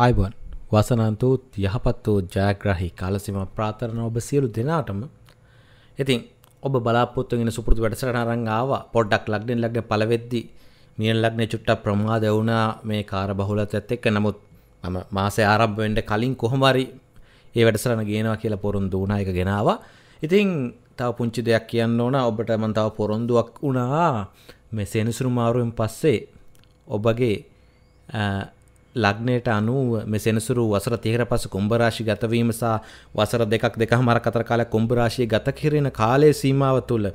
අයිබන් වසනන්තූත් යහපත් වූ ජයග්‍රහි කාලසිම ප්‍රාතරණ ඔබ සියලු දෙනාටම ඉතින් ඔබ බලාපොත්තුගෙන සුපුරදු වැඩසටහන අරන් ආවා පොඩ්ඩක් ලග්නෙන් ලග්න පළවෙද්දි මියන් ලග්නේ චුට්ටක් ප්‍රමාද වුණා මේ කාර බහුලත්වයත් එක්ක නමුත් මම මාසේ ආරම්භ වෙන්න කලින් කොහොම හරි මේ වැඩසටහන ගේනවා කියලා පොරොන්දු වුණා ඒක ගෙනාවා ඉතින් තව පුංචි දෙයක් කියන්න ඕන ඔබට මම තව පොරොන්දුවක් වුණා මේ සෙනසුරු මාරුවෙන් පස්සේ ඔබගේ ලග්නයට අනුව මේ සෙනසුරු වසර 30කට පසු කුම්භ රාශිය ගතවීම සහ වසර දෙකක් දෙකමාරක් අතර කාලයක් කුම්භ රාශිය ගත කිරීම කාලයේ සීමාව තුළ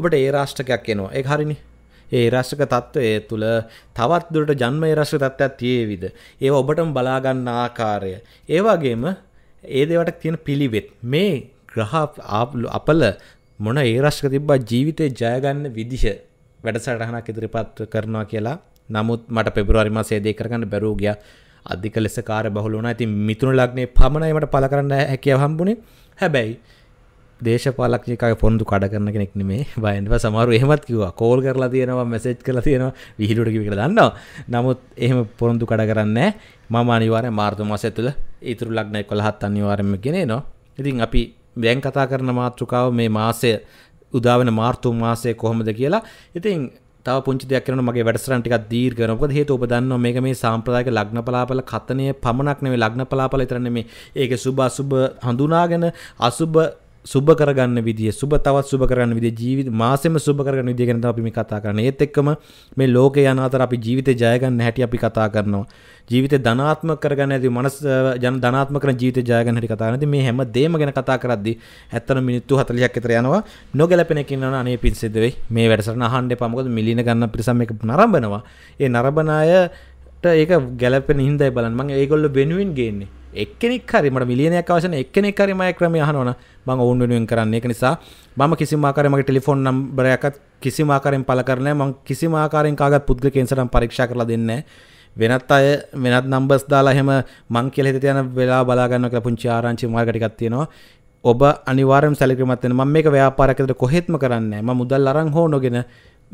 ඔබට ඒ රාෂ්ටකයක් එනවා. ඒක හරිනේ. ඒ රාෂ්ටක தত্ত্বය තුළ තවත් දුරට ජන්ම ඒ රාෂ්ටක தত্ত্বයක් තියේවිද? ඒව ඔබටම බලා ගන්න ආකාරය. ඒ වගේම ඒ දේවට තියෙන පිළිවෙත් මේ ග්‍රහ අපල මොන ඒ රාෂ්ටක තිබ්බා ජීවිතේ ජය ගන්න විදිහ වැඩසටහනක් ඉදිරිපත් කරනවා කියලා නමුත් මට පෙබරවාරි මාසයේ දේ කරගන්න බැරුව ගියා. අධික ලෙස කාර්ය බහුල වුණා. ඉතින් මිතුන ලග්නේ පමණයි මට පළ කරන්න හැකියාව හම්බුනේ. හැබැයි දේශපාලකනිකාගේ පොන්දු කඩ කරන කෙනෙක් නෙමේ. බයෙන්ව සමහරව එහෙමත් කිව්වා. කෝල් කරලා තියෙනවා, මෙසේජ් කරලා තියෙනවා, විහිළුවට කිව්ව කියලා දන්නවා. නමුත් එහෙම පොරොන්දු කඩ කරන්නේ මම අනිවාර්යෙන් මාර්තු මාසය තුළ ඊතුරු ලග්න 11ත් අනිවාර්යෙන්ම ගෙනේනවා. ඉතින් අපි දැන් කතා කරන මාතෘකාව මේ මාසය උදාවන මාර්තු මාසය කොහොමද කියලා. ඉතින් තව පුංචි දෙයක් කරන මගේ වැඩසටහන ටිකක් දීර්ඝ කරනකොට හේතුව ඔබ දන්නවා මේක මේ සාම්ප්‍රදායික ලග්න පලාපල කතනය පමණක් නෙවෙයි ලග්න පලාපල විතර නෙමෙයි ඒකේ සුභ අසුභ හඳුනාගෙන අසුභ සුබ කරගන්න විදිය සුබ තවත් සුබ කරන්න විදිය ජීවිත මාසෙම සුබ කරගන්න විදිය ගැන තමයි අපි මේ කතා කරන්නේ. ඒත් එක්කම මේ ලෝකේ යන අතර අපි ජීවිතේ ජය ගන්න හැටි අපි කතා කරනවා. ජීවිතේ ධනාත්මක කරගන්න හැටි මනස ජන ධනාත්මක කරන ජීවිතේ ජය ගන්න හැටි කතා කරනවා. ඉතින් මේ හැම දෙයක්ම ගැන කතා කරද්දී ඇත්තටම මිනිත්තු 40ක් විතර යනවා. නොගැලපෙන එක ඉන්නවනේ අනේ පින් සිද්ධ වෙයි. මේ වැඩසටහන අහන්න එපා. මොකද මිලින ගන්න පිරිසක් මේක නරඹනවා. ඒ නරඹන අයට ඒක ගැලපෙන හින්දායි බලන්න. මම ඒගොල්ලෝ වෙනුවෙන් ගේන්නේ. එක්කෙනෙක් හරිමට මිලියනයක් අවශ්‍යන එක්කෙනෙක් හරි මයි ක්‍රමය අහනවන මම ඔවුන් වෙනුවෙන් කරන්න ඒක නිසා මම කිසිම ආකාරයක මගේ ටෙලිෆෝන් නම්බරයක්වත් කිසිම ආකාරයෙන් පළ කරන්නේ නැහැ මම කිසිම ආකාරයෙන් කාගවත් පුද්ගලිකයෙන් සටන් පරීක්ෂා කරලා දෙන්නේ වෙනත් අය වෙනත් නම්බර්ස් දාලා එහෙම මං කියලා හිතේ යන වෙලා බලා ගන්නවා කියලා පුංචි ආරංචි මාර්ග ටිකක් තියෙනවා ඔබ අනිවාර්යයෙන් සැලකිලිමත් වෙන්න මම මේක ව්‍යාපාරයක් විතර කොහෙත්ම කරන්නේ නැහැ මම මුදල් අරන් හෝ නොගෙන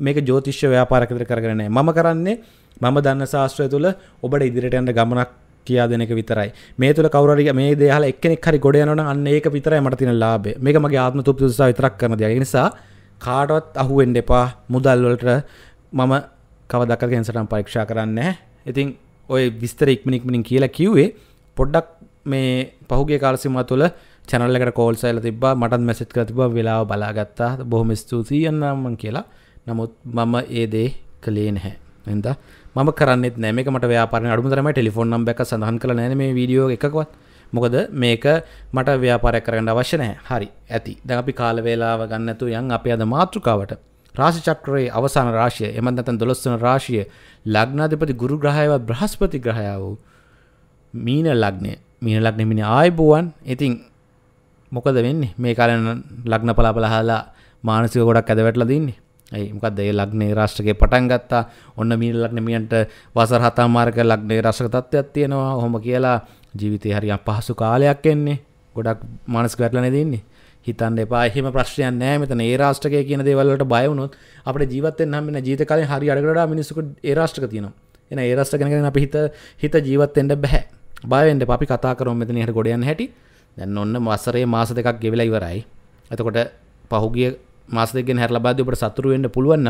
මේක ජ්‍යොතිෂ්‍ය ව්‍යාපාරයක් විතර කරගෙන නැහැ මම කරන්නේ මම දන්න ශාස්ත්‍රය තුළ ඔබට ඉදිරියට යන්න ගමනක් කියා දෙනක විතරයි මේ තුළ කවරරි මේ දේහල එක්කෙනෙක් හරි ගොඩ යනවන අන්න ඒක විතරයි මට තියෙන ලාභය මේක මගේ ආත්ම තෘප්ති උත්සාහ විතරක් කරන දෙයක් ඒ නිසා කාටවත් අහුවෙන්න එපා මුදල් වලට මම කවදක්ක කැන්සටම් පරීක්ෂා කරන්න ඉතින් ඔය විස්තර ඉක්මන ඉක්මනින් කියලා කිව්වේ පොඩ්ඩක් මේ පහුගේ කාලසිම තුළ චැනල්ලකට කෝල්සයිල තිබ මටත් මැසිත් කර තිබ වෙලාව බලාගත්තා බොහොම ස්තුතියන්නම්මන් කියලා නමුත් මම ඒ දේ කලේ නැහැ එදා ම කරන්න නෑමක මට ව්‍යාපාරන අඩුතරම ටෙලිෆෝන් නම්බැක සඳහන් කළ නෑ මේ වීඩියෝ එකක්වත් මොකද මේක මට ව්‍යාපාරය කරන්න අවශ්‍ය නෑ හරි ඇති දැ අපි කාල වේලාව ගන්නතු යන් අප අද මාතෘකාවට රාශි චක්‍රයේ අවසාන රාශිය එමන්දතන් දොළොස්වන රාශිය ලග්නාධපති ගුරු ග්‍රහයව බ්‍රහස්පති ග්‍රහය වූ මීන ලග්නය මීන ලග්නෙමිනි ආයබුවන් ඉතින් මොකද වෙන්නේ මේ කාලන ලග්න පලාපලහලා මානසික ගොඩක් ඇදවැටලදන්නේ මොකක්ද ඒ ලග්නේ රාශ්ටගේ පටන් ගත්තා ඔන්න මීන ලග්නමියන්ට වසර හතමාරක ලග්නේ රශ්ක තත්ත්වයක් තියෙනවා හොම කියලා ජීවිතය හරි අපහසු කාලයක් එන්නේ ගොඩක් මානස් ගැටලන දෙන්නේ හිතන්න එපා එහෙම ප්‍රශ්නයක් නෑ මෙතන ඒ රාශ්ටකය කියන දේවල්ලට බය වුණොත් අපිට ජීවත් වෙන්න හම්බෙන ජීවිත කාලේ හරි අඩකට වඩා මිනිස්සුක ඒ රාශ්ටක තියෙනවා එන ඒ රාශ්ට ගැන ගැන අපි හිත හිත ජීවත් වෙන්න බෑ බය වෙන්න එපා අපි කතා කරමු මෙතන ඉහට ගොඩ යන හැටි දැන් ඔන්න වසරේ මාස දෙකක් ගෙවිලා ඉවරයි එතකොට පහුගිය මාසකෙන් හැර ලබාද ඔබට සතුරුවෙන්න්න පුළුවන්න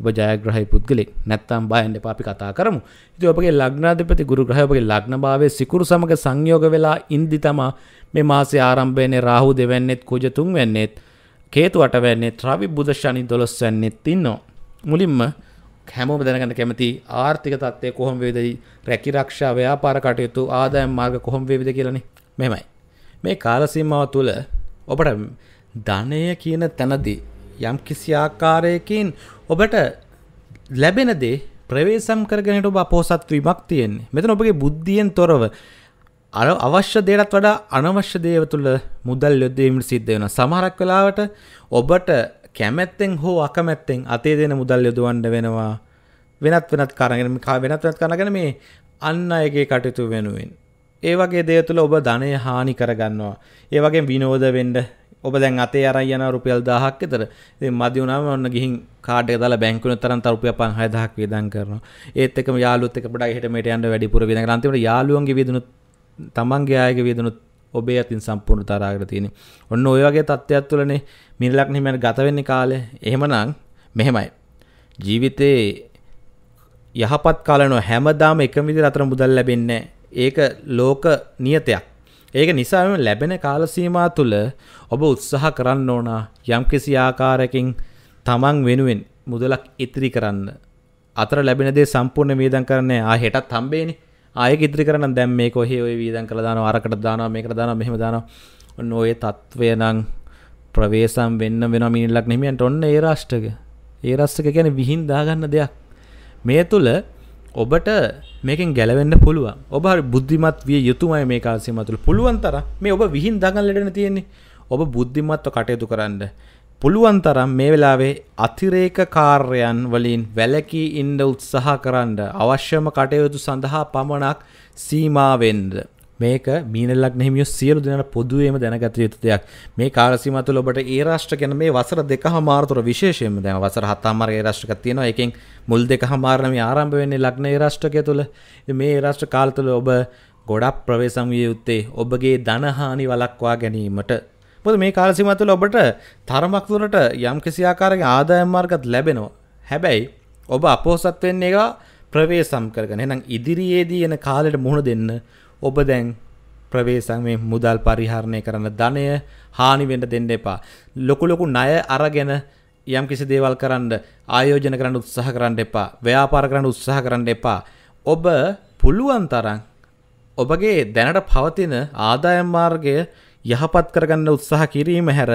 ඔබ ජයග්‍රහහි පුද්ගලෙක් නැත්තම් බයන්න පාපි කතා කරමු ඉති ඔබගේ ලග්නාධපති ගුරු ග්‍රහපගේ ලග්න භාවය සිකුරු සමඟ සංයෝග වෙලා ඉන්දි තමා මේ මාසේ ආරම්භයනේ රාහු දෙවැන්නෙත් කුජතුන් වෙන්නෙත් කේතු අටවැන්නේ ත්‍රවි බුදශනි දොළොස් වැන්නෙත් ඉන්නවා. මුලින්ම හැමෝම දැනගන්න කැමති ආර්ථික තත්ත්වය කොහොම වේදයි රැකිරක්ෂා ව්‍යාපාර කටයුතු ආදායම් මාර්ග කොහොම වේවිද කියලානේ මෙමයි. මේ කාලසීමාව තුළ ඔබට ධනය කියන තැනදී යම් කිසි ආකාරයකින් ඔබට ලැබෙන දේ ප්‍රවේශම් කරගෙනට ඔබ අපෝසත් වීමක් තියෙන්නේ. මෙතන ඔබගේ බුද්ධියෙන් තොරව අර අවශ්‍ය දේටත් වඩා අනවශ්‍ය දේව තුළ මුදල් යොදවීමට සිද්ධ වෙනවා. සමහරක් වෙලාවට ඔබට කැමැත්තෙන් හෝ අකමැත්තෙන් අතේ දෙන මුදල් යොදවන්න වෙනවා. වෙනත් වෙනත් කරගෙන වෙනත් වෙනත් කරගෙන මේ අන්න අයගේ කටයුතු වෙනුවෙන්. ඒ වගේ දේ තුළ ඔබ ධනය හානි කරගන්නවා. ඒ වගේ විනෝද වෙන්න ඔබ දැන් අතේ අරයන රුපියල් දාහක් එතර ඉතින් මදි වුණාම ඔන්න ගිහින් කාඩ් එක දාලා බැංකුවෙන් තරම් තව රුපියල් 5000ක් වියදම් කරනවා ඒත් එක්කම යාළුවොත් එක්ක පොඩ්ඩක් එහෙට මෙහෙට යන්න වැඩිපුර වියදම් කරලා අන්තිමට යාළුවන්ගේ වියදනුත් තමන්ගේ අයගේ වියදනුත් ඔබේ අතින් සම්පූර්ණ තරාගෙන තියෙන්නේ ඔන්න ওই වගේ තත්ත්වයක් තුළනේ මිනිලක් හිමෙන් ගත වෙන්නේ කාලේ එහෙමනම් මෙහෙමයි ජීවිතේ යහපත් කාලනෝ හැමදාම එකම විදිහට අතර මුදල් ලැබෙන්නේ ඒක ලෝක නියතයක් ඒක නිසාම ලැබෙන කාලසීමා තුළ ඔබ උත්සාහ කරන්න ඕන යම්කිසි ආකාරයකින් තමන් වෙනුවෙන් මුදලක් ඉතිරි කරන්න. අතර ලැබෙන දේ සම්පූර්ණ වේදම් කරන්නේ ආ හෙටත් හම්බේනේ. ආයෙක ඉතිරි කරන්න දැන් මේක ඔහේ ඔය වේදම් කළා දානවා අරකට දානවා මේකට දානවා මෙහෙම දානවා. ඔන්න ඔය తත්වය නම් ප්‍රවේශම් වෙන්න වෙන මිනිල්ලක් නෙමියන්ට ඔන්න ඒ රාෂ්ටක. ඒ රාෂ්ටක කියන්නේ විහිං දාගන්න දෙයක්. මේ තුල ඔබට මේකෙන් ගැලවෙන්න පුළුවන් ඔබ බුද්ධිමත් විය යුතුමයි මේ කාසිය මතුළ පුළුවන් තර මේ ඔබ විහින් දඟල් ලෙඩන තියෙන්නේ ඔබ බුද්ධිමත්ව කටයුතු කරන්න පුළුවන් තරම් මේ වෙලාවේ අතිරේක කාර්යයන් වලින් වැලකී ඉන්ඩ උත්සාහ කරන්න අවශ්‍යම කටයුතු සඳහා පමණක් සීමාවෙන්ද මේක මීනල්ලක් නහිමිය සියලු දෙනට පොදුවේම දැනගත යුතු දෙයක් මේ කාලසිමතු ඔබට ඒ රාෂ්ට කැන මේ වසර දෙක හමාරතුර විශේෂයෙන් දැන වසර හත්තාමාරගේ රාෂ්ටක තියෙනවා එකෙන් මුල් දෙක හමාරණම ආරම්භ වෙන්නේ ලක්න රාෂ්ටකය තුළ මේ රාෂ්ට කාල්තුල ඔබ ගොඩක් ප්‍රවේසම් විය යුත්තේ ඔබගේ ධනහානි වලක්වා ගැනීමට පොද මේ කාලසිමතුල ඔබට තරමක් තුරට යම් කිසිආකාරගේ ආදායම් මාර්ගත් ලැබෙනවා හැබැයි ඔබ අපෝසත් වෙන්නේ එක ප්‍රවේසම් කරගෙන එහෙනම් ඉදිරියේදී එන කාලෙට මුහුණ දෙන්න ඔබ දැන් ප්‍රවේශම් මේ මුදල් පරිහරණය කරන ධනය හානි වෙන්න දෙන්න එපා. ලොකු ලොකු ණය අරගෙන යම් කිසි දේවල් කරන්න ආයෝජන කරන්න උත්සාහ කරන්න එපා. ව්‍යාපාර කරන්න උත්සාහ කරන්න එපා. ඔබ පුළුවන් තරම් ඔබගේ දැනට පවතින ආදායම් මාර්ගය යහපත් කරගන්න උත්සාහ කිරීම හැර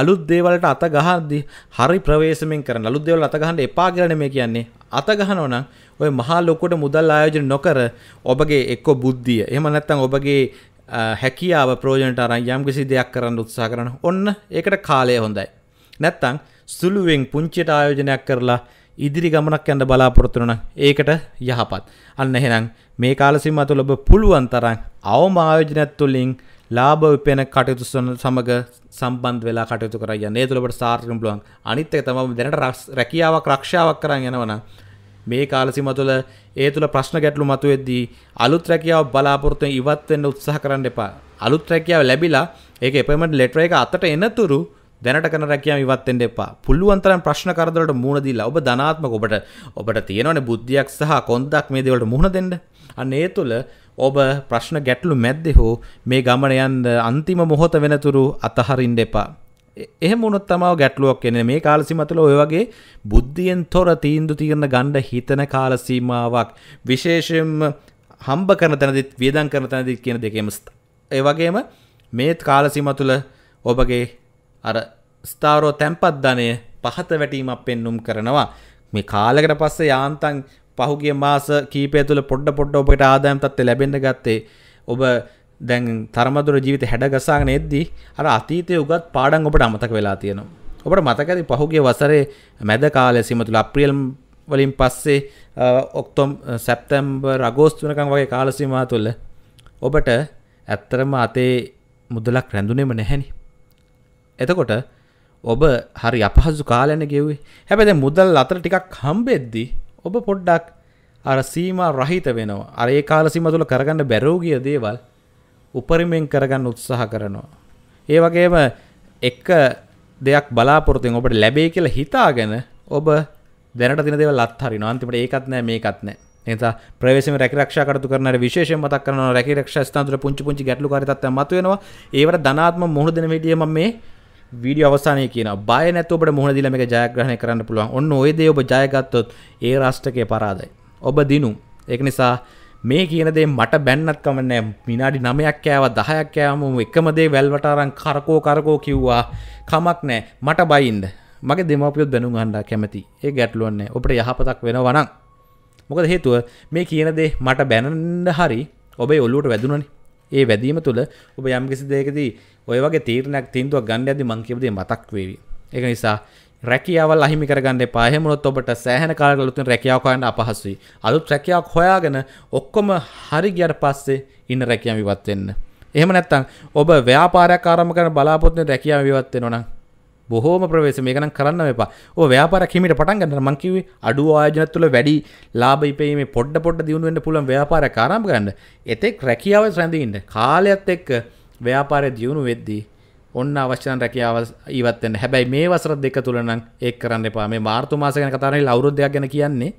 අලුත් දේවලට අත ගහද්දි හරි ප්‍රවේශමෙන් කරන අලුත් දේවල් අත ගහන්න එපා කියලා නෙමෙයි කියන්නේ අත ගහනවා නම් ඔය මහා ලොකුට මුදල් ආයෝජන නොකර ඔබගේ එක්කො බුද්ධිය එහම නැත්තං ඔබගේ හැකියාව ප්‍රෝජනට අරන් යම් කිසි දෙයක් කරන්න උත්සා කරන ඔන්න ඒකට කාලය හොඳයි. නැත්තං සුළුවෙන් පුංචිට ආයෝජනයක් කරලා ඉදිරි ගමනක් ඇන්න බලාපොරොත්තුවන ඒකට යහපත්. අන්න එහෙනම් මේ කාලසිම තුළ ඔබ පුළුවන් තරන් අවම ආයෝජනයක් තුළින් ලාබ උපෙන කටයුතු සමඟ සම්බන්ධ වෙලා කටයුතු කරන්න ඒ තුළට සාර්කම් බලුවන් අනිත්තක තම දැනට රැකියාවක් රක්ෂාවක් කරන්න යනවනම් මේ කාලසිම තුළ ඒ තුළ ප්‍රශ්න ගැටලු මතුවෙද්දී අලුත් රැකියාව බලාපොරොත්තුෙන් ඉවත් වෙන්න උත්සාහ කරන්න එපා. අලුත් රැකියාව ලැබිලා ඒක අපොයින්ට්මන්ට් ලෙටර් එක අතට එනතුරු දැනට කරන රැකියාව ඉවත් වෙන්න එපා. පුළුවන් තරම් ප්‍රශ්න කරදරවලට මුහුණ දීලා ඔබ ධනාත්මක ඔබට ඔබට තියෙනවනේ බුද්ධියක් සහ කොන්දක් මේ දේවලට මුහුණ දෙන්න. අන්න ඒ තුළ ඔබ ප්‍රශ්න ගැටලු මැද්දේ හෝ මේ ගමන යන්න අන්තිම මොහොත වෙනතුරු අතහරින්න එපා. එහම මුණොත් තමාව ගැටලුවක් එන මේ කාලසිමතුල ඔය වගේ බුද්ධියෙන් තොර තීන්දු තියන්න ගණ්ඩ හිතන කාලසීමාවක් විශේෂෙන් හම්බ කරන තැනදිත් වියදන් කරන තැනදිත් කියන දෙකෙමස්ත. ඒ වගේම මේත් කාලසිම තුළ ඔබගේ අර ස්ථාරෝ තැන්පත්ධනය පහත වැටීමක් පෙන්නුම් කරනවා. මේ කාලකට පස්සේ යාන්තන් පහුගේ මාස කීපය තුළ පොඩ්ඩ පොඩ්ඩ ඔබට ආදායම් තත්ත ලැබෙන ගත්තේ ඔබ දැන් තරමදුර ජීවිත හැඩගසාගෙන එද්දී අර අතීතයේ උගත් පාඩම් ඔබට අමතක වෙලා තියෙනවා. ඔබට මතකද පහුගිය වසරේ මැද කාලය සීම තුළ අප්‍රියල් වලින් පස්සේ ඔක්තෝම් සැප්තැම්බර් අගෝස්තු වෙනකම් වගේ කාල සීමාව තුළ ඔබට ඇත්තරම අතේ මුදලක් රැඳුනේම නැහැනි. එතකොට ඔබ හරි අපහසු කාලයන ගෙව්වේ හැබැද මුදල් අතර ටිකක් හම්බෙද්දි ඔබ පොඩ්ඩක් අර සීම රහිත වෙනවා අරඒ කාල සීම තුළ කරගන්න බැරෝගිය දේවල් උපරිමෙන් කරගන්න උත්සාහ කරනවා. ඒ වගේම එක දෙයක් බලාපොරොත්තුෙන් ඔබට ලැබේ කියලා හිතාගෙන ඔබ දැනට දින දේවල් අත්හරිනවා. අන්තිමට ඒකත් නෑ මේකත් නෑ. නිසා ප්‍රවේශම රැකිරක්ෂා කටයුතු කරන විශේෂයෙන් මතක් කරනවා රැකිරක්ෂා ස්ථානවල පුංචි පුංචි ගැටලුකාරී තත්ත්වයන් මතුවෙනවා. ඒවට ධනාත්මක මුහුණ දෙන විදිය මම මේ වීඩියෝ අවසානයේ කියනවා. බය නැතුව ඔබට මුහුණ දීලා මේක ජයග්‍රහණය කරන්න පුළුවන්. ඔන්න ওই දේ ඔබ ජයගත්තොත් ඒ රාෂ්ට්‍රකය පරාදයි. ඔබ දිනු. ඒක නිසා මේ කියනදේ මට බැන්නත් කමනෑ මිනාඩි නමයක් කෑව දහයක් කෑම එකමදේ වැල්වටාරං කරකෝ කරකෝ කිව්වා කමක් නෑ මට බයින්ද මගේ දෙමපියොත් දැනු හන්ඩා කැමති ඒ ගැටලුවන්නේ ඔපට යහපතක් වෙන වනං මොකද හේතුව මේ කියනදේ මට බැනන්ඩ හරි ඔබේ ඔල්ලුට වැදුනනි ඒ වැදීම තුළ ඔබ යම්කිසි දෙයකදී ඔය වගේ තීරණයක් තිීන්තුව ගණ්ඩ ඇදි මංකිවදේ මතක් වේවි එක නිසා රැකියාවල් අහිමි කරගන්න එපා. එහෙම වුණොත් ඔබට සෑහෙන කාලයකට අලුතෙන් රැකියාවක් හොයන්න අපහසුයි. අලුත් රැකියාවක් හොයාගෙන ඔක්කොම හරි ගියට පස්සේ ඉන්න රැකියාව ඉවත් වෙන්න. එහෙම නැත්නම් ඔබ ව්‍යාපාරයක් ආරම්භ කරන බලාපොරොත්තු වෙන රැකියාව ඉවත් වෙනවා නම් බොහෝම ප්‍රවේශ මේක නම් කරන්න එපා. ඔය ව්‍යාපාරයක් හිමිට පටන් ගන්න මං කිව්වේ අඩු ආයෝජන තුළ වැඩි ලාභ ඉපීමේ පොඩ පොඩ දියුණු වෙන්න පුළුවන් ව්‍යාපාරයක් ආරම්භ කරන්න. එතෙක් රැකියාව රැඳී ඉන්න. කාලයත් එක්ක ව්‍යාපාරය දියුණු වෙද්දී ඔන්න අවශ්‍යන රැකියාව ඉවත්වෙන්න හැබැයි මේ වසර දෙක තුළනම් ඒ කරන්න එපා මේ මාර්තුමාස ගැන කතාරහි අවරුද්ධයක් ගැන කියන්නේ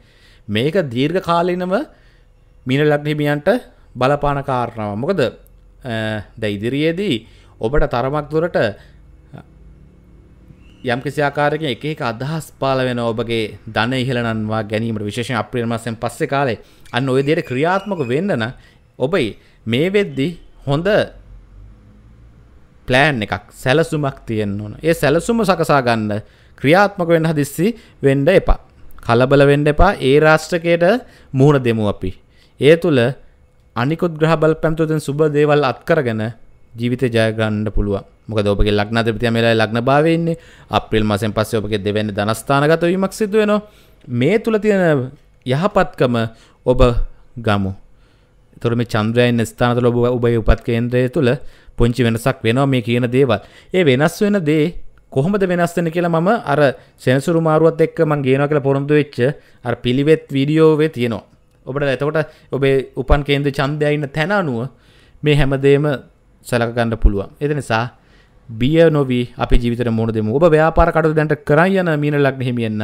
මේක දීර්ඝ කාලීනම මින ලක්නිමියන්ට බලපාන කාරණාව මොකද ද ඉදිරියේදී ඔබට තරමක් දුරට යම් කිසි ආකාරයකින් එක එක අදහස් පාල වෙන ඔබගේ ධන ඉහළනන්වා ගැනීමට විශේෂයෙන් අප්‍රේල් මාසයෙන් පස්සේ කාලේ අන්න ওই විදිහට ක්‍රියාත්මක වෙන්න නම් ඔබයි මේ වෙද්දි හොඳ ප්ලෑන් එකක් සැලසුමක් තියෙන්න්න ඕන ඒ සැලසුම සකසා ගන්න ක්‍රියාත්මක වෙන්න හදිස්සි වෙන්ඩ එපා කලබල වෙන්ඩ එපා ඒ රාෂ්ටකයට මුහුණ දෙමු අපි ඒ තුළ අනිකුත් ග්‍රහබල් පැම්තුතෙන් සුබ දේවල් අත්කරගෙන ජීවිත ජයගන්න පුළුව මොක ඔපගේ ලක්න දෙපතිය මේලා ලක්න භාවන්නේ අපිල් මසෙන් පස්ස ඔපගේ දෙවැන්න ධනස්ථානගත වීමක් සිදුවෙනවා මේ තුළ තියෙන යහපත්කම ඔබ ගමු තොර මේ චන්ද්‍රයන් ස්ථානතුල ඔබ ඔබේ උපත් කේන්ද්‍රය තුළ පුංචි වෙනසක් වෙනවා මේ කියන දේවල්. ඒ වෙනස් වෙන දේ කොහොමද වෙනස් වෙන්නේ කියලා මම අර සෙනසුරු මාරුවත් එක්ක මම ගේනවා කියලා පොරොන්දු වෙච්ච අර පිළිවෙත් වීඩියෝවේ තියෙනවා. ඔබට එතකොට ඔබේ උපන් කේන්ද්‍ර ඡන්දය ඉන්න තැන අනුව මේ හැමදේම සලක ගන්න පුළුවන්. ඒ නිසා බිය නොවි අපේ ජීවිතේ මොන දෙමු. ඔබ ව්‍යාපාර කටයුතු දැන්ට කරන් යන මීන ලග්න හිමියන්න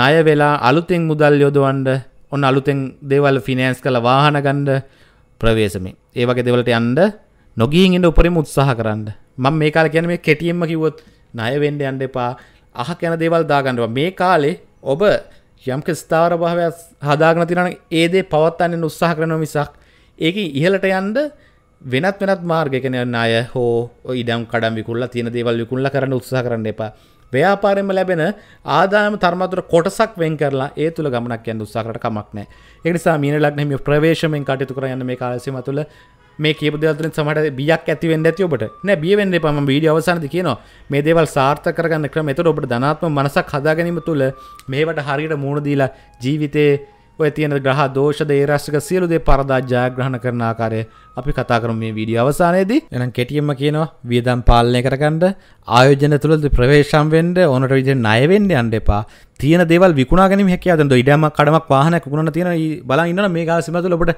ණය වෙලා අලුතෙන් මුදල් යොදවන්න ඔන්න අලුතෙන් දේවල් ෆිනෑන්ස් කළ වාහන ගණ්ඩ ප්‍රවේශමේ ඒ වගේ දෙවලට යන්ඩ නොගීන්ට උපරිම උත්සාහ කරන්න මං මේ කාල ගැන මේ කෙටියම්ම කිවොත් නයවෙන්ඩ අන්ඩ එපා අහ කැන දේවල් දාගණඩුව මේ කාලේ ඔබ යම්ක ස්ථාර භාවය හදාගන තිරන ඒදේ පවත්තන්න උත්සාහ කරන මිසක් ඒක ඉහලට යන්ඩ වෙනත් වෙනත් මාර්ගකනයන්න අය හෝ ඉඩම් කඩම් විකුල්ල තියෙන දේවල් විකුල්ල කරන්න උත්සා කරන්න එපා ව්‍යාපාරෙන්ම ලැබෙන ආදායම තර්මතුර කොටසක් වෙන් කරලා ඒ තුළ ගමනක් යන්න උත්සාහකට කමක් නැහැ. ඒ නිසා මීන ලග්න හිමියෝ ප්‍රවේශමෙන් කටයුතු කර යන්න මේ කාලය සීමා තුළ මේ කියපු දෙවල්තුරින් සමට බියක් ඇතිවෙන්න ඇති ඔබට නෑ බියවෙන්න පම බීඩිය අවසානද කියනවා මේ දේවල් සාර්ථ කරගන්න ක්‍රම එතට ඔබට ධනාත්ම මනසක් හදාගැනීම තුළ මේවට හරියට මූුණදීලා ජීවිතයේ ඔය තියෙන ග්‍රහ දෝෂ දේරශ්ක සියලුදේ පරදා ජයග්‍රහණ කරන ආකාරය අපි කතා කරමු මේ වීඩියෝ අවසානයේදී. එහෙනම් කෙටියෙන්ම කියනවා වියදම් පාලනය කරගන්න ආයෝජන තුළ ප්‍රවේශම් වෙන්න ඕනට විදිහට ණය වෙන්න යන්න එපා. තියෙන දේවල් විකුණා ගැනීම හැකියාව දෙන්න ඉඩමක් කඩමක් වාහනයක් විකුණන තියෙන බලන් ඉන්නවනම් මේ කාල සීමාව තුළ ඔබට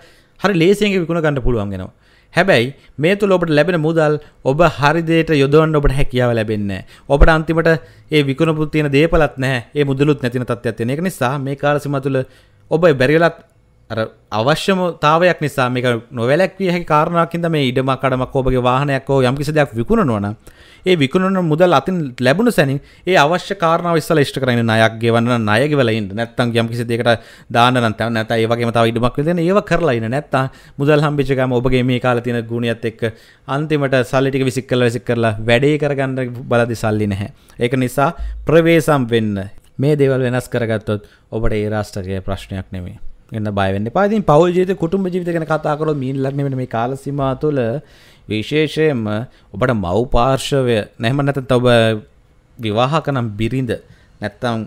හරි ලේසියෙන් විකුණ ගන්න පුළුවන් වෙනවා. හැබැයි මේ තුළ ඔබට ලැබෙන මුදල් ඔබ හරිදයට යොදවන්න ඔබට හැකියාව ලැබෙන්න. ඔබට අන්තිමට ඒ විකුණපු තියෙන දේපලත් නැහැ. ඒ මුදලුත් නැතින තත්ත්වයක් තියෙන. ඒක නිසා මේ කාල සීමාව තුළ ඔබ බැරිලත් අවශ්‍යම තාවයක් නිසා මේක නොවැලැක්විය හැකි කාරණාවකින්ද මේ ඉඩම කඩමක් ඔබගේ වාහනයක් හෝ යම්කිසි දෙයක් විකුණනවා නම් ඒ විකුණන මුදල් අතින් ලැබුණු සැනින් ඒ අවශ්‍ය කාරණාව ඉස්සලා ඉෂ්ට කරගෙන ණයක් ගෙවන්න නම් ණය ගෙවලා ඉන්න නැත්නම් යම්කිසි දෙයකට දාන්න නම් තව නැත්නම් ඒ වගේම තව ඉඩමක් විදිහට ඒව කරලා ඉන්න නැත්නම් මුදල් හම්බෙච්ච ගම ඔබගේ මේ කාලේ තියෙන ගුණියත් එක්ක අන්තිමට සල්ලි ටික විසික් කරලා විසික් කරලා වැඩේ කරගන්න බලද්දි සල්ලි නැහැ ඒක නිසා ප්‍රවේසම් වෙන්න මේ දෙවල් වෙනස් කරගත්තොත් ඔබට ඒ රාෂ්ටරයේ ප්‍රශ්නයක් නෙමේ එන්න බයවෙන්න පාතින් පවල් ජීත කුටුම්ඹ ජීවිත ගැන කතාකරොත් මීල්ලක්නෙමට මේ කාලසිමා තුළ විශේෂයෙන්ම ඔබට මව්පාර්ශවය නැහම නැත ඔබ විවාහක නම් බිරිඳ නැත්තම්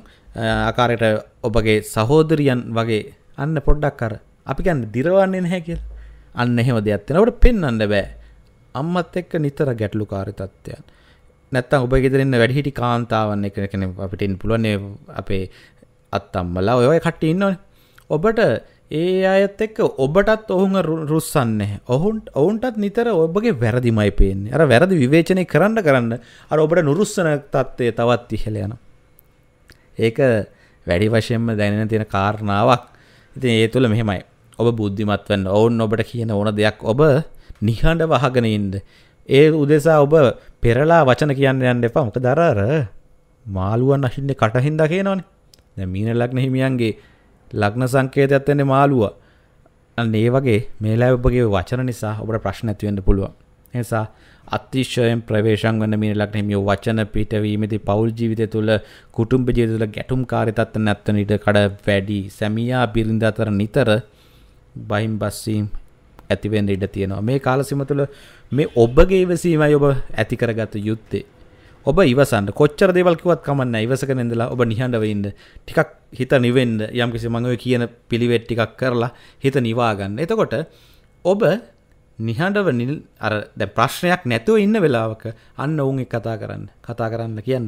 ආකාරයට ඔබගේ සහෝදරියන් වගේ අන්න පොඩ්ඩක් අර අපි ගැන්න දිරවන්නේ නැහැ කියල අන්න එහෙම දෙයක්ත්වෙන ඔට පෙන්න්න බෑ අම්මත් එක්ක නිතර ගැටලු කාරිතත්වයන් නැත්තම් ඔබ ගෙදරන්න වැඩිහිටි කාන්තාවන්න එක කෙන අපිට ඉන්න පුළුවන් අපේ අත්තම්මලා ඔය කට්ටි ඉන්නවනේ ඔබට ඒ අයත් එක්ක ඔබටත් ඔහුන් රුස්සන්න ඔහුන්ට ඔවුන්ටත් නිතර ඔබගේ වැරදිමයි පේන්නේ අර වැරදි විවේචනය කරන්න කරන්න අර ඔබට නුරුස්සන තත්ත්වය තවත් ඉහළ යන ඒක වැඩි වශයෙන්ම දැනෙන තියෙන කාරණාවක් ඉතින් ඒ තුළ මෙහෙමයි ඔබ බුද්ධිමත් වෙන්න ඔවුන් ඔබට කියන ඕන දෙයක් ඔබ නිහඬ වහගෙන ඉන්න ඒ උදෙසා ඔබ පෙරලා වචන කියන්න යන්න එපා මොක දරර මාළුවන් අහින්නේ කටහින්දා කියනවනේ දැන් මීන ලග්න හිමියන්ගේ ලග්න සංකේතයත් වෙන්නේ මාළුවා අන්න ඒ වගේ මේලා ඔබගේ වචන නිසා ඔබට ප්‍රශ්න ඇති වෙන්න පුළුවන් ඒ නිසා අතිශයෙන් ප්‍රවේශම් වන මීන ලග්න හිමියෝ වචන පිටවීමේදී පෞල් ජීවිතය තුළ කුටුම්බ ජීවිතය තුළ ගැටුම්කාරී තත්ත්ව නැත්තන ඉඩ කඩ වැඩි සැමියා බිරිඳ අතර නිතර බහිම්බස්සීම් ඇතිවෙන්න ඉඩ තියෙනවා මේ කාලසිම තුළ මේ ඔබගේ ඉවසීමයි ඔබ ඇති කරගත යුත්තේ ඔබ ඉවසන්න කොච්චර දේවල් කිව්වත් කමන්න ඉවසගෙන ඉඳලා ඔබ නිහඬව ඉන්න ටිකක් හිත නිවෙන්න යම්කිසි මම ඔය කියන පිළිවෙත් ටිකක් කරලා හිත නිවා ගන්න. එතකොට ඔබ නිහඬව නිල් අර දැන් ප්‍රශ්නයක් නැතුව ඉන්න වෙලාවක අන්න ඔවුන් එක්ක කතා කරන්න. කතා කරන්න කියන්න.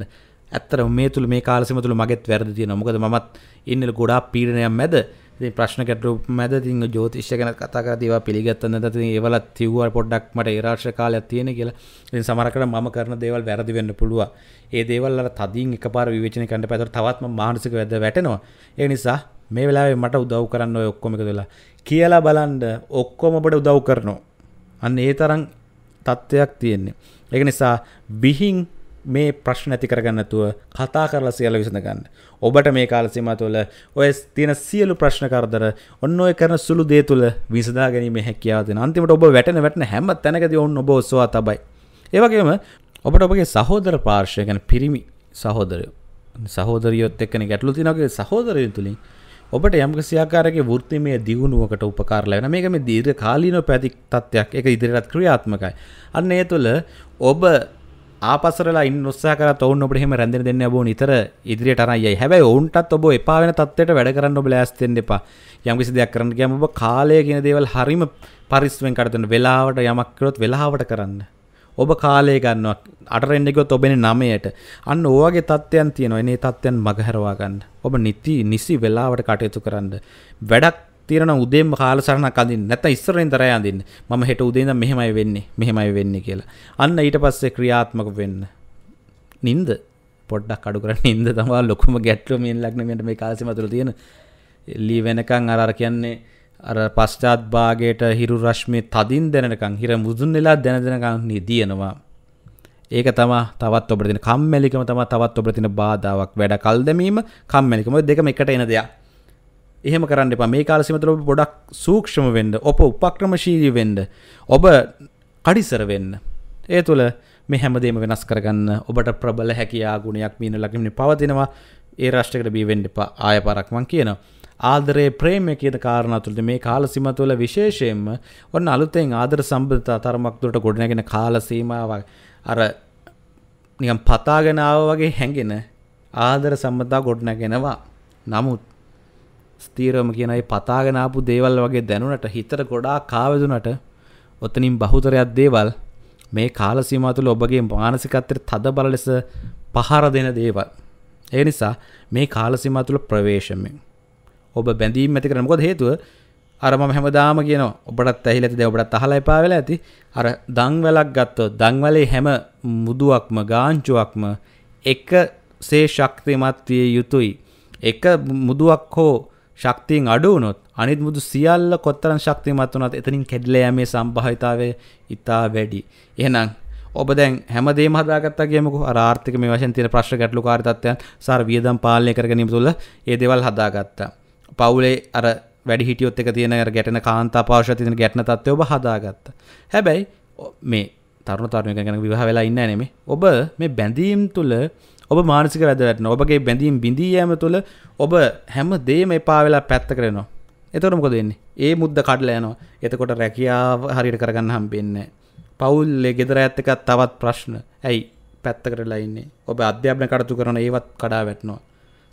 ඇත්තටම මේ තුල මේ කාලසීම තුල මගෙත් වැරදි තියෙනවා. මොකද මමත් ඉන්නේ ගොඩාක් පීඩනයක් මැද ඉතින් ප්‍රශ්න ගැටලු මැද ඉතින් ජ්‍යොතිෂය ගැන කතා කරලා ඒවා පිළිගත්තා නැත්නම් ඉතින් ඒවලත් තිව්වා පොඩ්ඩක් මට ඒ රාශිය කාලයක් තියෙන කියලා. ඉතින් සමහරකට මම කරන දේවල් වැරදි වෙන්න පුළුවන්. ඒ දේවල් අර තදින් එකපාර විවේචනය කරන්න පැතර තවත් මම මානසික වැද වැටෙනවා. ඒ නිසා මේ වෙලාවේ මට උදව් කරන්න ඔය ඔක්කොම එකතු වෙලා කියලා බලන්න ඔක්කොම අපට උදව් කරනවා. අන්න ඒ තරම් තත්ත්වයක් තියෙන්නේ. ඒක නිසා බිහින් මේ ප්‍රශ්න ඇති කරගන්නතුව කතා කරලා සියල විසඳගන්න. ඔබට මේ කාලසිම තුළ ඔය තියෙන සියලු ප්‍රශ්න කරදර ඔන්න ඔය කරන සුළු දේ තුළ විසදා ගැනීම හැකියාවද අන්තිමට ඔබ වැටන වැටන හැම තැනකද ඔන්න ඔබ ඔස්වා තබයි. ඒවගේම ඔබට ඔබගේ සහෝදර පාර්ශය ගැන පිරිමි සහෝදරය සහෝදරියොත් එක්කන ගැටලු තිනගේ සහෝදරය තුළින් ඔබට යම්කසියාකාරගේ වෘත්තිමය දියුණුවකට උපකාරල වෙන මේක මේ දීර්ඝ කාලීනව පැති තත්ත්වයක් එක ඉදිරියටත් ක්‍රියාත්මකයි. අන්න ඒ තුළ ඔබ ආපසරලා ඉන්න උත්සාහ කරත් ඔවුන් ඔබට එහෙම රැඳෙන්න දෙන්න යබෝ නිතර ඉදිරියට අරන් යයි. හැබැයි ඔවුන්ටත් ඔබ එපා වෙන තත්ත්වයට වැඩ කරන්න ඔබ ලෑස්ති වෙන්න එපා. යම්කිසි දෙයක් කරන්න ගියාම ඔබ කාලය කියන දේවල් හරීම පරිස්සමෙන් කඩතන වෙලාවට යමක් කළොත් වෙලාවට කරන්න. ඔබ කාලය ගන්නවා. අටරෙන්න ගියොත් ඔබනේ 9ට. අන්න ඕවගේ තත්ත්වයන් තියෙනවා. එනේ තත්ත්වයන් මගහැරවා ගන්න. ඔබ නිති නිසි වෙලාවට කටයුතු කරන්න. වැඩක් තීරණ උදේම කාලසරණක් අඳින්න නැත්නම් ඉස්සරෙන් දරය අඳින්න මම හෙට උදේ ඉඳන් මෙහෙමයි වෙන්නේ මෙහෙමයි වෙන්නේ කියලා අන්න ඊට පස්සේ ක්‍රියාත්මක වෙන්න නින්ද පොඩ්ඩක් අඩු කරන්න නින්ද තමයි ලොකුම ගැටලුව මේ ලග්නමෙන්ට මේ කාලසීමා තුළ තියෙන එළි වෙනකන් අර අර කියන්නේ අර පශ්චාත් භාගයට හිරු රශ්මිය තදින් දැනෙනකන් හිර මුදුන් වෙලා දැන දැනකන් නිදිනවා. ඒක තමයි තවත් ඔබට දෙන කම්මැලිකම තමයි තවත් ඔබට දෙන බාධාවක්. වැඩ කල් දැමීම කම්මැලිකම දෙකම එකට එන දෙයක්. එහෙම කරන්න එපා මේ කාලසිමතුල ඔබ ගොඩක් සූක්ෂම වෙන්න ඔප උපක්‍රමශීලී වෙන්න ඔබ කඩිසර වෙන්න ඒ තුළ මේ හැමදේම වෙනස් කරගන්න ඔබට ප්‍රබල හැකියා ගුණයක් මීන ලකිමිනි පවතිනවා ඒ රාෂ්ට්‍රයකට බිය වෙන්න එපා ආය පාරක් මං කියනවා ආදරේ ප්‍රේමය කියන කාරණා තුළදී මේ කාලසීමා තුළ විශේෂයෙන්ම ඔන්න අලුතෙන් ආදර සම්බන්ධතා තරමක් දුරට ගොඩනැගෙන කාල සීමාවක් අර නිකන් පතාගෙන ආවා වගේ හැඟෙන ආදර සම්බන්ධතා ගොඩනැගෙනවා නමුත් ස්තීරම කියනයි පතාගෙනාපු දේවල් වගේ දැනුනට හිතර ගොඩා කාවදුනට ඔතනින් බහුතරයක් දේවල් මේ කාලසීමතුළ ඔබගේ මානසිකත්තර තද බල ලෙස පහර දෙන දේවල්. ඒ නිසා මේ කාලසිමතුළ ප්‍රවේශමෙන්. ඔබ බැඳීම් ඇති කරනකොද හේතුව අරම හැමදාම කියන ඔබටත් ඇහි ඇති ඔබටත් අහලයි පාවෙල ඇති අර දංවලක් ගත්තෝ දංවලේ හැම මුදුවක්ම ගාංචුවක්ම එක සේ ශක්තිමත් විය යුතුයි. එක මුදුවක් හෝ ශක්තියෙන් අඩුවනොත් අනිත් මුදු සියල්ල කොත්තරම් ශක්තිමත් වුණත් එතනින් කැඩිලා යෑමේ සම්භාවිතාවය ඉතා වැඩි. එහෙනම් ඔබ දැන් හැමදේම හදාගත්තා කියමුකෝ අර ආර්ථික මේ වශයෙන් තියෙන ප්‍රශ්න ගැටලුකාරී තත්ත්වයන් සාර වියදම් පාලනය කර ගැනීම තුළ ඒ දේවල් හදාගත්තා. පවුලේ අර වැඩි හිටියොත් එක තියෙන අර ගැටෙන කාන්තා පාර්ශ්වය තියෙන ගැටෙන තත්ත්වය ඔබ හදාගත්තා. හැබැයි මේ තරුණ තරුණියන් ගැන විවාහ වෙලා ඉන්නේ නැමේ. ඔබ මේ බැඳීම් තුළ ඔබ මානසික වැදවැටන ඔබගේ බැඳීම් බිඳීයම තුළ ඔබ හැම දේම එපා වෙලා පැත්ත කරනවා එතකොට මොකද වෙන්නේ ඒ මුද්ද කඩලා යනවා එතකොට රැකියාව හරියට කරගන්න හම්බෙන්නේ පවුල්ලේ ගෙදර ඇත් එකත් තවත් ප්‍රශ්න ඇයි පැත්ත කරලා ඉන්නේ ඔබ අධ්‍යාපන කටයුතු කරන ඒවත් කඩා වැටෙනවා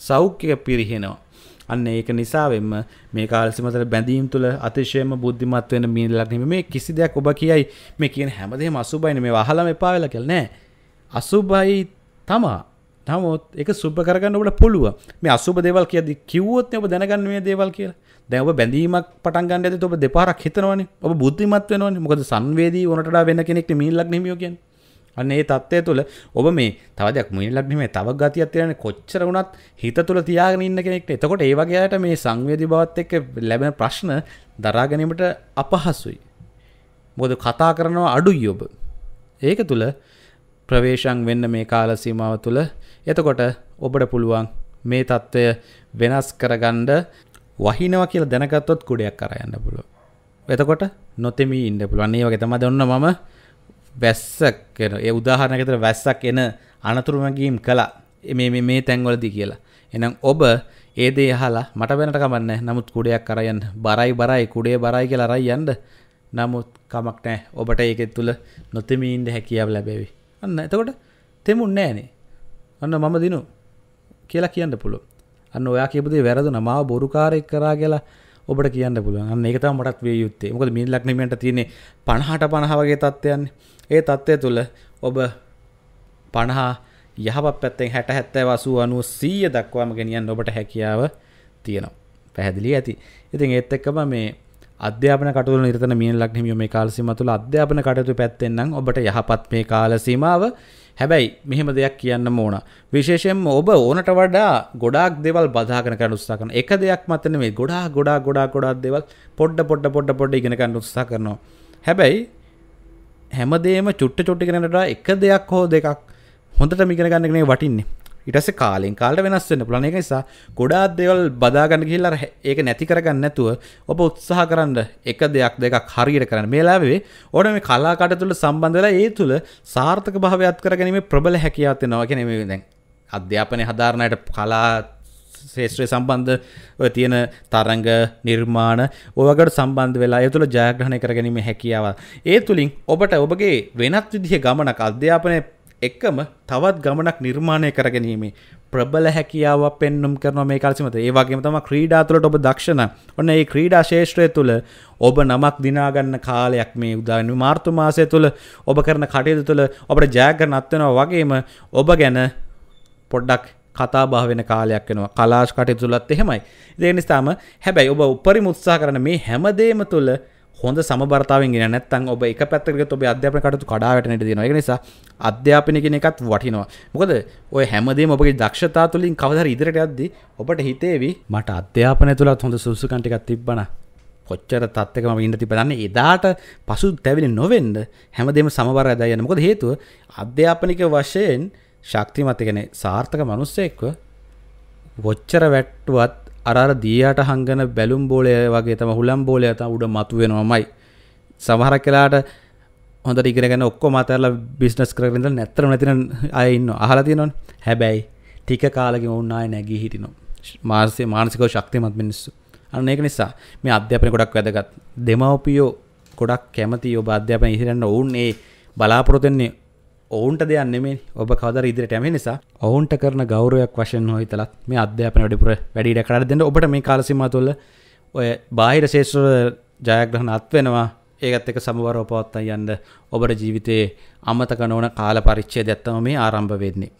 සෞඛ්‍යක පිරිහෙනවා අන්න ඒක නිසාවෙන්ම මේ කාල්සිමතර බැඳීම් තුළ අතිශයම බුද්ධිමත් වෙන මීලක්නම මේ කිසි දෙයක් ඔබ කියයි මේ කියන හැමදේ අසුබයින මේ වහලම එපාවෙල කෙල් නෑ අසුබයි තමා නමුත් එක සුබ කරගන්න ඔබට පුළුව මේ අසුබ දේවල් කියද කිව්වොත් ඔබ දැනගන්න මේ දේවල් කියලා දැන් ඔබ බැඳීමක් පටන් ගන්න ඇද්දි ඔබ දෙපාරක් හිතනවනේ ඔබ බුද්ධිමත් වෙනවනේ මොකද සංවේදී වුණට වඩා වෙන කෙනෙක්ට මීනලක් නෙමියෝ කියන්නේ අන්න ඒ தත්ත්වය තුළ ඔබ මේ තව දෙයක් මීනලක් නෙමෙයි තව ගතියක් තියෙන කොච්චර වුණත් හිත තුළ තියාගෙන ඉන්න කෙනෙක්ට එතකොට ඒ වගේ අයට මේ සංවේදී බවත් එක්ක ලැබෙන ප්‍රශ්න දරා ගැනීමට අපහසුයි මොකද කතා කරනවා අඩුයි ඔබ ඒක තුළ ප්‍රවේශම් වෙන්න මේ කාල සීමාව තුළ එතකොට ඔබට පුළුවන් මේ தত্ত্বය වෙනස් කරගන්න වහිනවා කියලා දැනගත්තොත් කුඩයක් කරයන්න පුළුවන්. එතකොට නොතෙමී ඉන්න පුළුවන්. ඒ වගේ තමයි දොන්න මම වැස්සක් එන ඒ උදාහරණයක් විතර වැස්සක් එන අනතුරු මැගීම් කළා. මේ මේ මේ තැන්වලදී කියලා. එහෙනම් ඔබ ඒ දේ අහලා මට වෙනට කමන්නේ. නමුත් කුඩයක් කරයන් බරයි බරයි කුඩේ බරයි කියලා අරයි යන්න. නමුත් කමක් නැහැ. ඔබට ඒක තුළ නොතෙමී ඉන්න හැකියාව ලැබෙවි. අන්න එතකොට තෙමුන්නේ නැහනේ. අන්න මම දිනු කියලා කියන්න පුළුව අන්න ඔයා කියපදේ වැරදුන මාව බොරුකාරයක් කරා කියලා ඔබට කියන්න පුළුවන් අන්න ඒක තමයි මටත් වේ යුත්තේ මොකද මින් ලක්ෂණයට තියෙන්නේ 50ට 50 වගේ තත්ත්වයන්නේ ඒ තත්ත්වය තුළ ඔබ 50 යහපත් පැත්තෙන් 60 70 80 90 100 දක්වාම ගෙනියන්න ඔබට හැකියාව තියෙනවා පැහැදිලි ඇති ඉතින් ඒත් එක්කම මේ අධ්‍යාපන කටයුතු නිරතන මියන් ලක්ෂණ හිමියෝ මේ කාල සීමාව තුළ අධ්‍යාපන කටයුතු පැත්තෙන් නම් ඔබට යහපත් මේ කාල සීමාව හැබැයි මෙහෙම දෙයක් කියන්න ඕන විශේෂයෙන් ඔබ ඕනට වඩා ගොඩාක් දෙවල් බදාගෙන කරන්න උත්සා කරන එක දෙයක් මත නෙමෙයි ගොඩා ගොඩා ගොඩා ගොඩා දෙවල් පොඩ පොඩ පොඩ පොඩ ඉගෙන ගන්න උත්සා කරනවා හැබැයි හැමදේම චුට්ට චුට්ට ඉගෙනට එක දෙයක් හෝ දෙකක් හොඳට මිගෙන ගන්න එකනේ වටින්නේ ඉටස කාලෙන් කාලට වෙනස් වෙන පුළන එක නිසා ගොඩාත් දෙවල් බදාගන්න ගිල්ල ඒක නැති කරගන්න නැතුව ඔබ උත්සාහ කරන්න එක දෙයක් දෙකක් හරියට කරන්න මේලාවේ ඕන මේ කලාකට තුළ සම්බන්ධලා ඒ තුළ සාර්ථක භාවයක් කරගැනීම ප්‍රබල හැකියාවත්තය නවක නෙමේ දැන් අධ්‍යාපනය හදාරණයට කලා ශේෂත්‍රය සම්බන්ධ ඔය තියෙන තරංග නිර්මාණ ඔවකට සම්බන්ධ වෙලා තුළ ජයග්‍රහණය කරගැනීම හැකියාව. ඒ තුළින් ඔබට ඔබගේ වෙනත් විදිහ ගමනක් අධ්‍යාපනය එකම තවත් ගමනක් නිර්මාණය කරගැනීමේ ප්‍රබල හැකියාව පෙන්නුම් කරන මේ කල්සිමත ඒවාගේම තම ක්‍රීඩාතුලට ඔබ දක්ෂණ ඔන්න ඒ ක්‍රීඩා ශේෂත්‍රය තුළ ඔබ නමක් දිනාගන්න කාලයක් මේ උදාන මාර්තු මාසය තුළ ඔබ කරන කටයුතු තුළ ඔබට ජයගන්න අත්වෙනවා වගේම ඔබ ගැන පොඩ්ඩක් කතාබා වෙන කාලයක් වෙනවා කලාශ කටයුතුලත් එහෙමයි දේ නිස්ථාම හැබැයි ඔබ උපරි මුත්සා කරන මේ හැමදේම තුළ හොඳ සමබරතාවෙන් ගෙන නැත්තම් ඔබ එක පැත්තකට ඔබ අධ්‍යාපන කටයුතු කඩාවැටෙන්නට දෙනවා. ඒක නිසා අධ්‍යාපනය කියන එකත් වටිනවා. මොකද ඔය හැමදේම ඔබගේ දක්ෂතා තුලින් කවදාහරි ඉදිරියට යද්දී ඔබට හිතේවි මට අධ්‍යාපනය තුලත් හොඳ සුසුකම් ටිකක් තිබ්බනා කොච්චර තත්වකම ඉන්න තිබලන්න එදාට පසු තැවිලි නොවෙන්ඩ හැමදේම සමබර ඇදයන්න මොකද හේතුව අධ්‍යාපනික වශයෙන් ශක්තිමතිගෙන සාර්ථක මනුස්සෙක්ව වොච්චර වැට්ටුවත් අරර දියට හංගන බැලුම් බෝලය වගේ තම හුලම් බෝලය ත උඩ මතු වෙනවාමයි සමහර කලාට හොඳ ඉගෙන ඔක්කො මතරල බිස්නස් කරද නැතර නැතින අයන්න අහලතිනොන් හැබැයි ටික කාලගේ ඔන්නයි නැගී හිටිනවා මාර්සය මානසිකව ශක්තිමත් මිනිස්සු අන්න ඒක නිසා මේ අධ්‍යාපන ගොඩක් වැදගත් දෙමවපියෝ ගොඩක් කැමති ඔබ අධ්‍යාපන ඉහිරන්න ඔවුන් ඒ බලාපොරොතෙන්නේ ඔවුන්ට දෙයන්නෙමේ ඔබ කවදර ඉදිරිට ඇම නිසා ඔවුන්ට කරන ගෞරයක් වශයෙන් හොහිතලත් මේ අධ්‍යාපන වැඩිපුර වැඩිට කරට දෙන්න ඔබට මේ කාලසිම තුොල ඔය බාහිර ශේෂ්‍ර ජයග්‍රහණ අත්වෙනවා ඒකත් එක සමවර පවත්තන් යන්න ඔබට ජීවිතයේ අමතක නොවන කාල පරිච්චේ දැත්තම මේ ආරම්භ වෙන්නේ.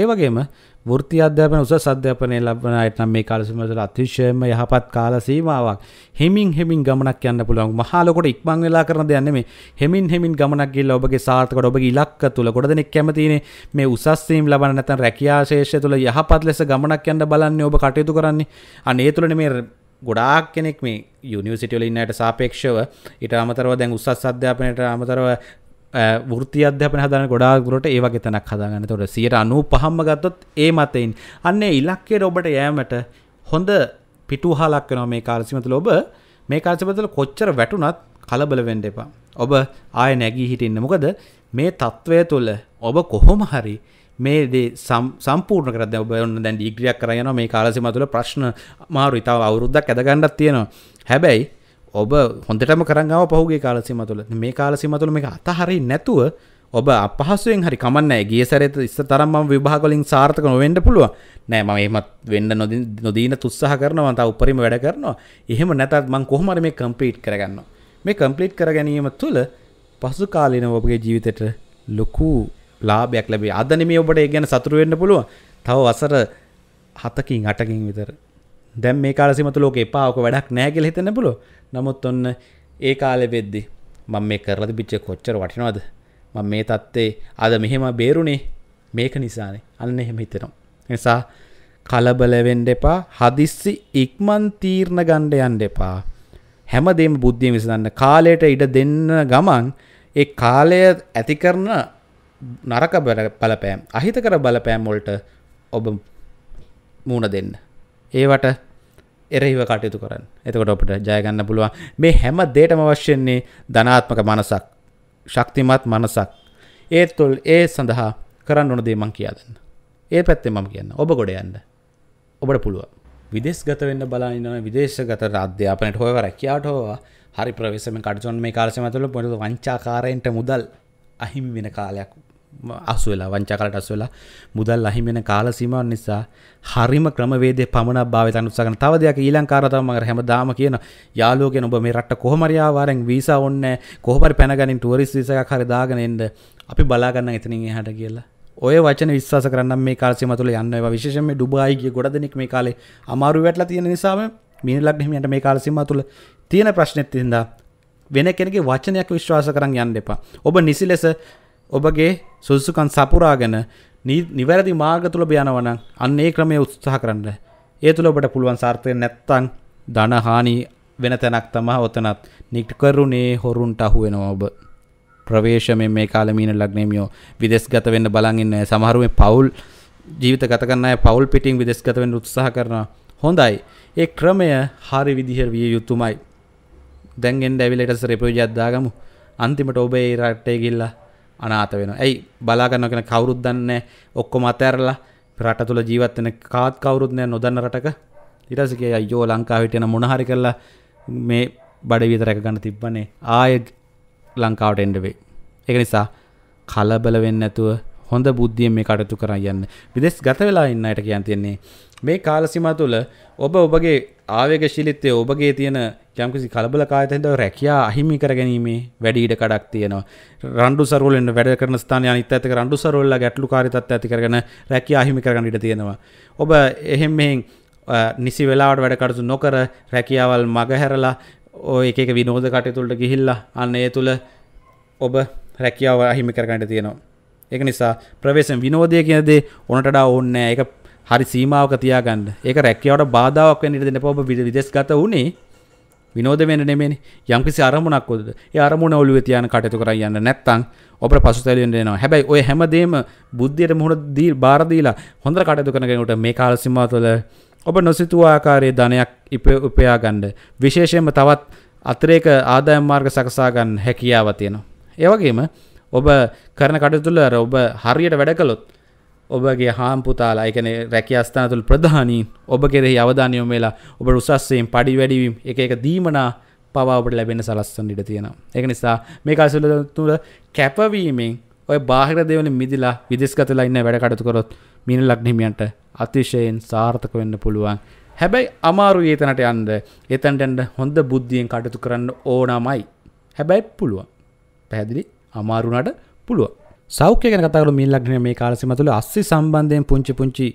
ඒවගේම වෘත්ති අධ්‍යාපන උසස් අධ්‍යාපනය ලබන අයට නම් මේ කාල සීමාවල අතිශයම යහපත් කාල සීමාවක්. හිමින් හිමින් ගමනක් යන්න පුළුවන්. මහා ලොකට ඉක්මන් වෙලා කරන දෙයක් නෙමෙයි. හිමින් හිමින් ගමනක් ගිහිල්ලා ඔබගේ සාර්ථකවට ඔබගේ ඉලක්ක තුල කොට දෙනෙක් කැමතිනේ මේ උසස් සීම් ලබන නැත්නම් රැකියා ශේෂය තුල යහපත් ලෙස ගමනක් යන්න බලන්නේ ඔබ කටයුතු කරන්නේ. අනේ ඒ තුල නෙමෙයි ගොඩාක් කෙනෙක් මේ යුනිවසිටවල ඉන්නට සාපේක්ෂව ඉට අමතරව දැන් උසස් අධ්‍යාපනයට අමතරව ෘති අධ්‍යපන හදන ගොඩා ගුරට ඒවගේ තැනක් හදාගන්න තොට සියට අනු පහම්ම ගත්තොත් ඒ මතයින් අන්නේ ඉලක්කයට ඔබට යෑමට හොඳ පිටුහලක් වෙන මේ කාලසිමතුල ඔබ මේ කාල්සිපතල කොච්චර වැටුනත් කලබල වෙන්ඩ එපා ඔබ ආය නැගී හිටින්න මොකද මේ තත්ත්වය තුළ ඔබ කොහොම හරි මේදේ සම්පූර්ණ කරද ඔබ ඔන්න දැන් ඉග්‍රියක් කරයන මේ කාලසිමතුල ප්‍රශ්න මාරු ඉතාව අවුරුද්දක් ඇදගණ්ඩත් තියෙනවා හැබැයි ඔබ හොඳටම කරංගාව පහුගේ කාලසිම තුළ මේ කාලසිම තුළ මේ අතහරි නැතුව ඔබ අපහසුවෙන් හරි කමන්න ගිය සැරත ඉස්ස තරම්ම විභාගොලින් සාර්ථක නොවෙන්ඩ පුළුව නෑ ම එමත් වෙන්න නොදීන තුත්සාහ කරනවා තා උපරිම වැඩ කරනවා එහෙම නැතත් මං කොහොමර මේ කම්පීට් කරගන්න මේ කම්පලිට් කර ගැනීම තුළ පසු කාලන ඔබගේ ජීවිතයට ලොකු ලාභයක් ලැබේ අදන මේ ඔබට ඒ ගැන සතුරුවෙන්න පුළුව තව වසර හතකින් අටකින් විතර දැම් මේ කාලසිමතු ලෝක එපාවක වැඩක් නෑගෙල හිතන්න පුළුව නමුත් ඔන්න ඒ කාලෙ වෙද්දි මම මේ කරලද බිච්ච කොච්චර වටිනවද මම මේ තත්ත්ේ අද මෙහෙම බේරුණේ මේක නිසානේ අන්න එහෙම හිතෙනවා. නිසා කලබලවෙන්ඩ එපා හදිස්සි ඉක්මන් තීරණ ගණ්ඩ යන්ඩ එපා. හැමදේම බුද්ධිය විසඳන්න කාලයට ඉඩ දෙන්න ගමන් ඒ කාලය ඇති කරන නරක බලපෑම් අහිත කර බලපෑම් වොල්ට ඔබ මූුණ දෙන්න. ඒවට එරෙහිව කටයුතු කරන්න එතකොට ඔපට ජයගන්න පුළුවන් මේ හැම දේටම වශ්‍යන්නේ ධනාත්මක මනසක් ශක්තිමත් මනසක් ඒත් තුොල් ඒ සඳහා කරන්න ඕන දේමං කියාදන්න ඒ පැත්තේ මම කියන්න ඔබ ගොඩ යන්න ඔබට පුළුව විදෙස් ගතවෙන්න බලාන්න විදේශගත අධ්‍යාපනයට හොය රැකයාට හෝවා හරි ප්‍රවේශම කටසොන් මේ කාර්ශමතුල පොට වංචාකාරයෙන්ට මුදල් අහිමි වෙන කාලයක් අසු වෙලා වංචා කරලට අසු වෙලා මුදල් අහිමි වෙන කාල සීමාව නිසා හරිම ක්‍රමවේදයේ පමණක් භාවිත කරන්න උත්සාහ කරන තව දෙයක් ඊ ලංකාවට තමයි මම හැමදාම කියන යාළුවෝ කියන ඔබ මේ රටට කොහොම හරි ආවාරෙන් වීසා ඕනේ කොහොම හරි පැනගනින් ටුවරිස්ට් වීසා එකක් හරි දාගෙන එන්න අපි බලා ගන්න එතනින් එහාට කියලා ඔය වචන විශ්වාස කරන්න මේ කාලසිම තුළ යන්න ඒවා විශේෂයෙන් මේ ඩුබායි ගිය ගොඩ දෙනෙක් මේ කාලේ අමාරු වැටලා තියෙන නිසාම මිනිලක් හිමියන්ට මේ කාලසිම තුළ තියෙන ප්‍රශ්නෙත් හින්දා වෙන කෙනෙකුගේ වචනයක් විශ්වාස කරන් යන්න එපා. ඔබ නිසි ලෙස ඔබගේ සුදුසුකන් සපුරාගෙන නිවැරදි මාර්ග තුළ යනවනම් අන්න ඒ ක්‍රමය උත්සාහ කරන්න. ඒ තුළ ඔබට පුළුවන් සාර්ථක නැත්තම් ධනහානි වෙන තැනක් තමයි ඔතනත් නිකරුණේ හොරුන්ට අහු වෙනවා ඔබ. ප්‍රවේශමෙන් මේ කාලේ මීන ලග්නෙමියෝ විදේශගත වෙන්න බලන් ඉන්නේ. සමහරු මේ පවුල් ජීවිත ගත කරන අය පවුල් පිටින් විදේශගත වෙන්න උත්සාහ කරනවා. හොඳයි. ඒ ක්‍රමය හරි විදිහට විය යුතුමයි. දැන් එන්න ඇවිල්ලා ඊට පස්සේ රෙපෝජියක් දාගමු. අන්තිමට ඔබ ඒ රටේ ගිහිල්ලා අනාත වෙන ඇයි බලාගන්න කෙන කවුරුත් දන්න ඔක්කොම අතඇරලා රට තුළ ජීවත්වන කාත් කවුරුත්නය නොදන්න රටක ඉරසගේ අයෝ ලංකාවිටයන මොනහරි කරලා මේ බඩ විතරැක ගන්න තිබ්බනේ ආය ලංකාවට එන්ඩවේ එක නිසා කලබල වෙන්න ඇතුව හොඳ බුද්ධිය මේ කටතු කරන්න යන්න විදෙස් ගත වෙලා ඉන්නයට කියන් තියෙන්නේ මේ කාලසිමා තුළ ඔබ ඔබගේ ආවේග ශිලිත්තය ඔබගේ තියෙන යම්කිසි කලබල කායතහිද රැකයා අහිමි කර ගැනීමේ වැඩීට කඩක් තියනවා රන්ඩු සරුවලෙන් වැඩ කරන ස්ථාන අනිත ඇතක රන්ඩු සරුවල්ල ගැටලු කාරිතත් ඇති කරන රැකිය අහිමි කරගන්න ඉට තියෙනවා ඔබ එහෙම මෙහෙන් නිසි වෙලාට වැඩකටසු නොකර රැකියාවල් මගහැරලා ඕ එක විනෝධ කටයතුළට ගිහිල්ලා අන්න ඒ තුළ ඔබ රැකියාව අහිමි කරගන්නට තියෙනවා එක නිසා ප්‍රවේශෙන් විනෝදය කියනදේ ඕනටඩා ඕන්න එක හරි සීමාවක තියාගන්න ඒක රැකියාවට බාධාවක් වෙන්න ඉඩ දෙන්න එපා ඔබ විදේශගත වුණේ විනෝද වෙන්න නෙමෙයිනේ යම්කිසි අරමුණක් උදද ඒ අරමුණ ඔළුවේ තියාන කටයුතු කරන් යන්න නැත්නම් ඔබට පසුතැවිලි වෙනවා හැබැයි ඔය හැමදේම බුද්ධියට මුහුණ දී බාර දීලා හොඳට කටයුතු කරන කෙනෙකුට මේ කාල සීමාව තුළ ඔබ නොසිතූ ආකාරයේ ධනයක් උපයා ගන්න විශේෂයෙන්ම තවත් අතරේක ආදායම් මාර්ග සකසා ගන්න හැකියාව තියෙනවා ඒ වගේම ඔබ කරන කටයුතු තුළ ඔබ හරියට වැඩ කළොත් ඔබගේ හාම්පුතාලා එකන රැක අස්ථානතුළ ප්‍රධානී ඔබ කෙරෙහි අවධානයෝ වෙලා ඔබ උසස්සයෙන් පඩි වැඩිවීම් එක එක දීමනා පවාවට ලැබෙන සලස්සන් ඉඩ තියෙන එක නිසා මේ අසුල තුළ කැපවීමෙන් ඔය බාහිර දෙවල මිදිලා විදිස්ගතලා ඉන්න වැඩකටතු කරොත් මිනි ලක්නිමියන්ට අතිශයෙන් සාර්ථක වෙන්න පුළුවන් හැබැයි අමාරු ඒතනට යන්ද එතන්ටන්ට හොඳ බුද්ධියෙන් කටතු කරන්න ඕනමයි හැබැයි පුළුවන් පැහැදිලි අමාරුණට පුළුවන් සෞඛ්‍ය ගැන කතාකරු මිල්ලක්න මේ කාලසිම තුළ අස්සි සම්බන්ධයෙන් පුංචි පුංචි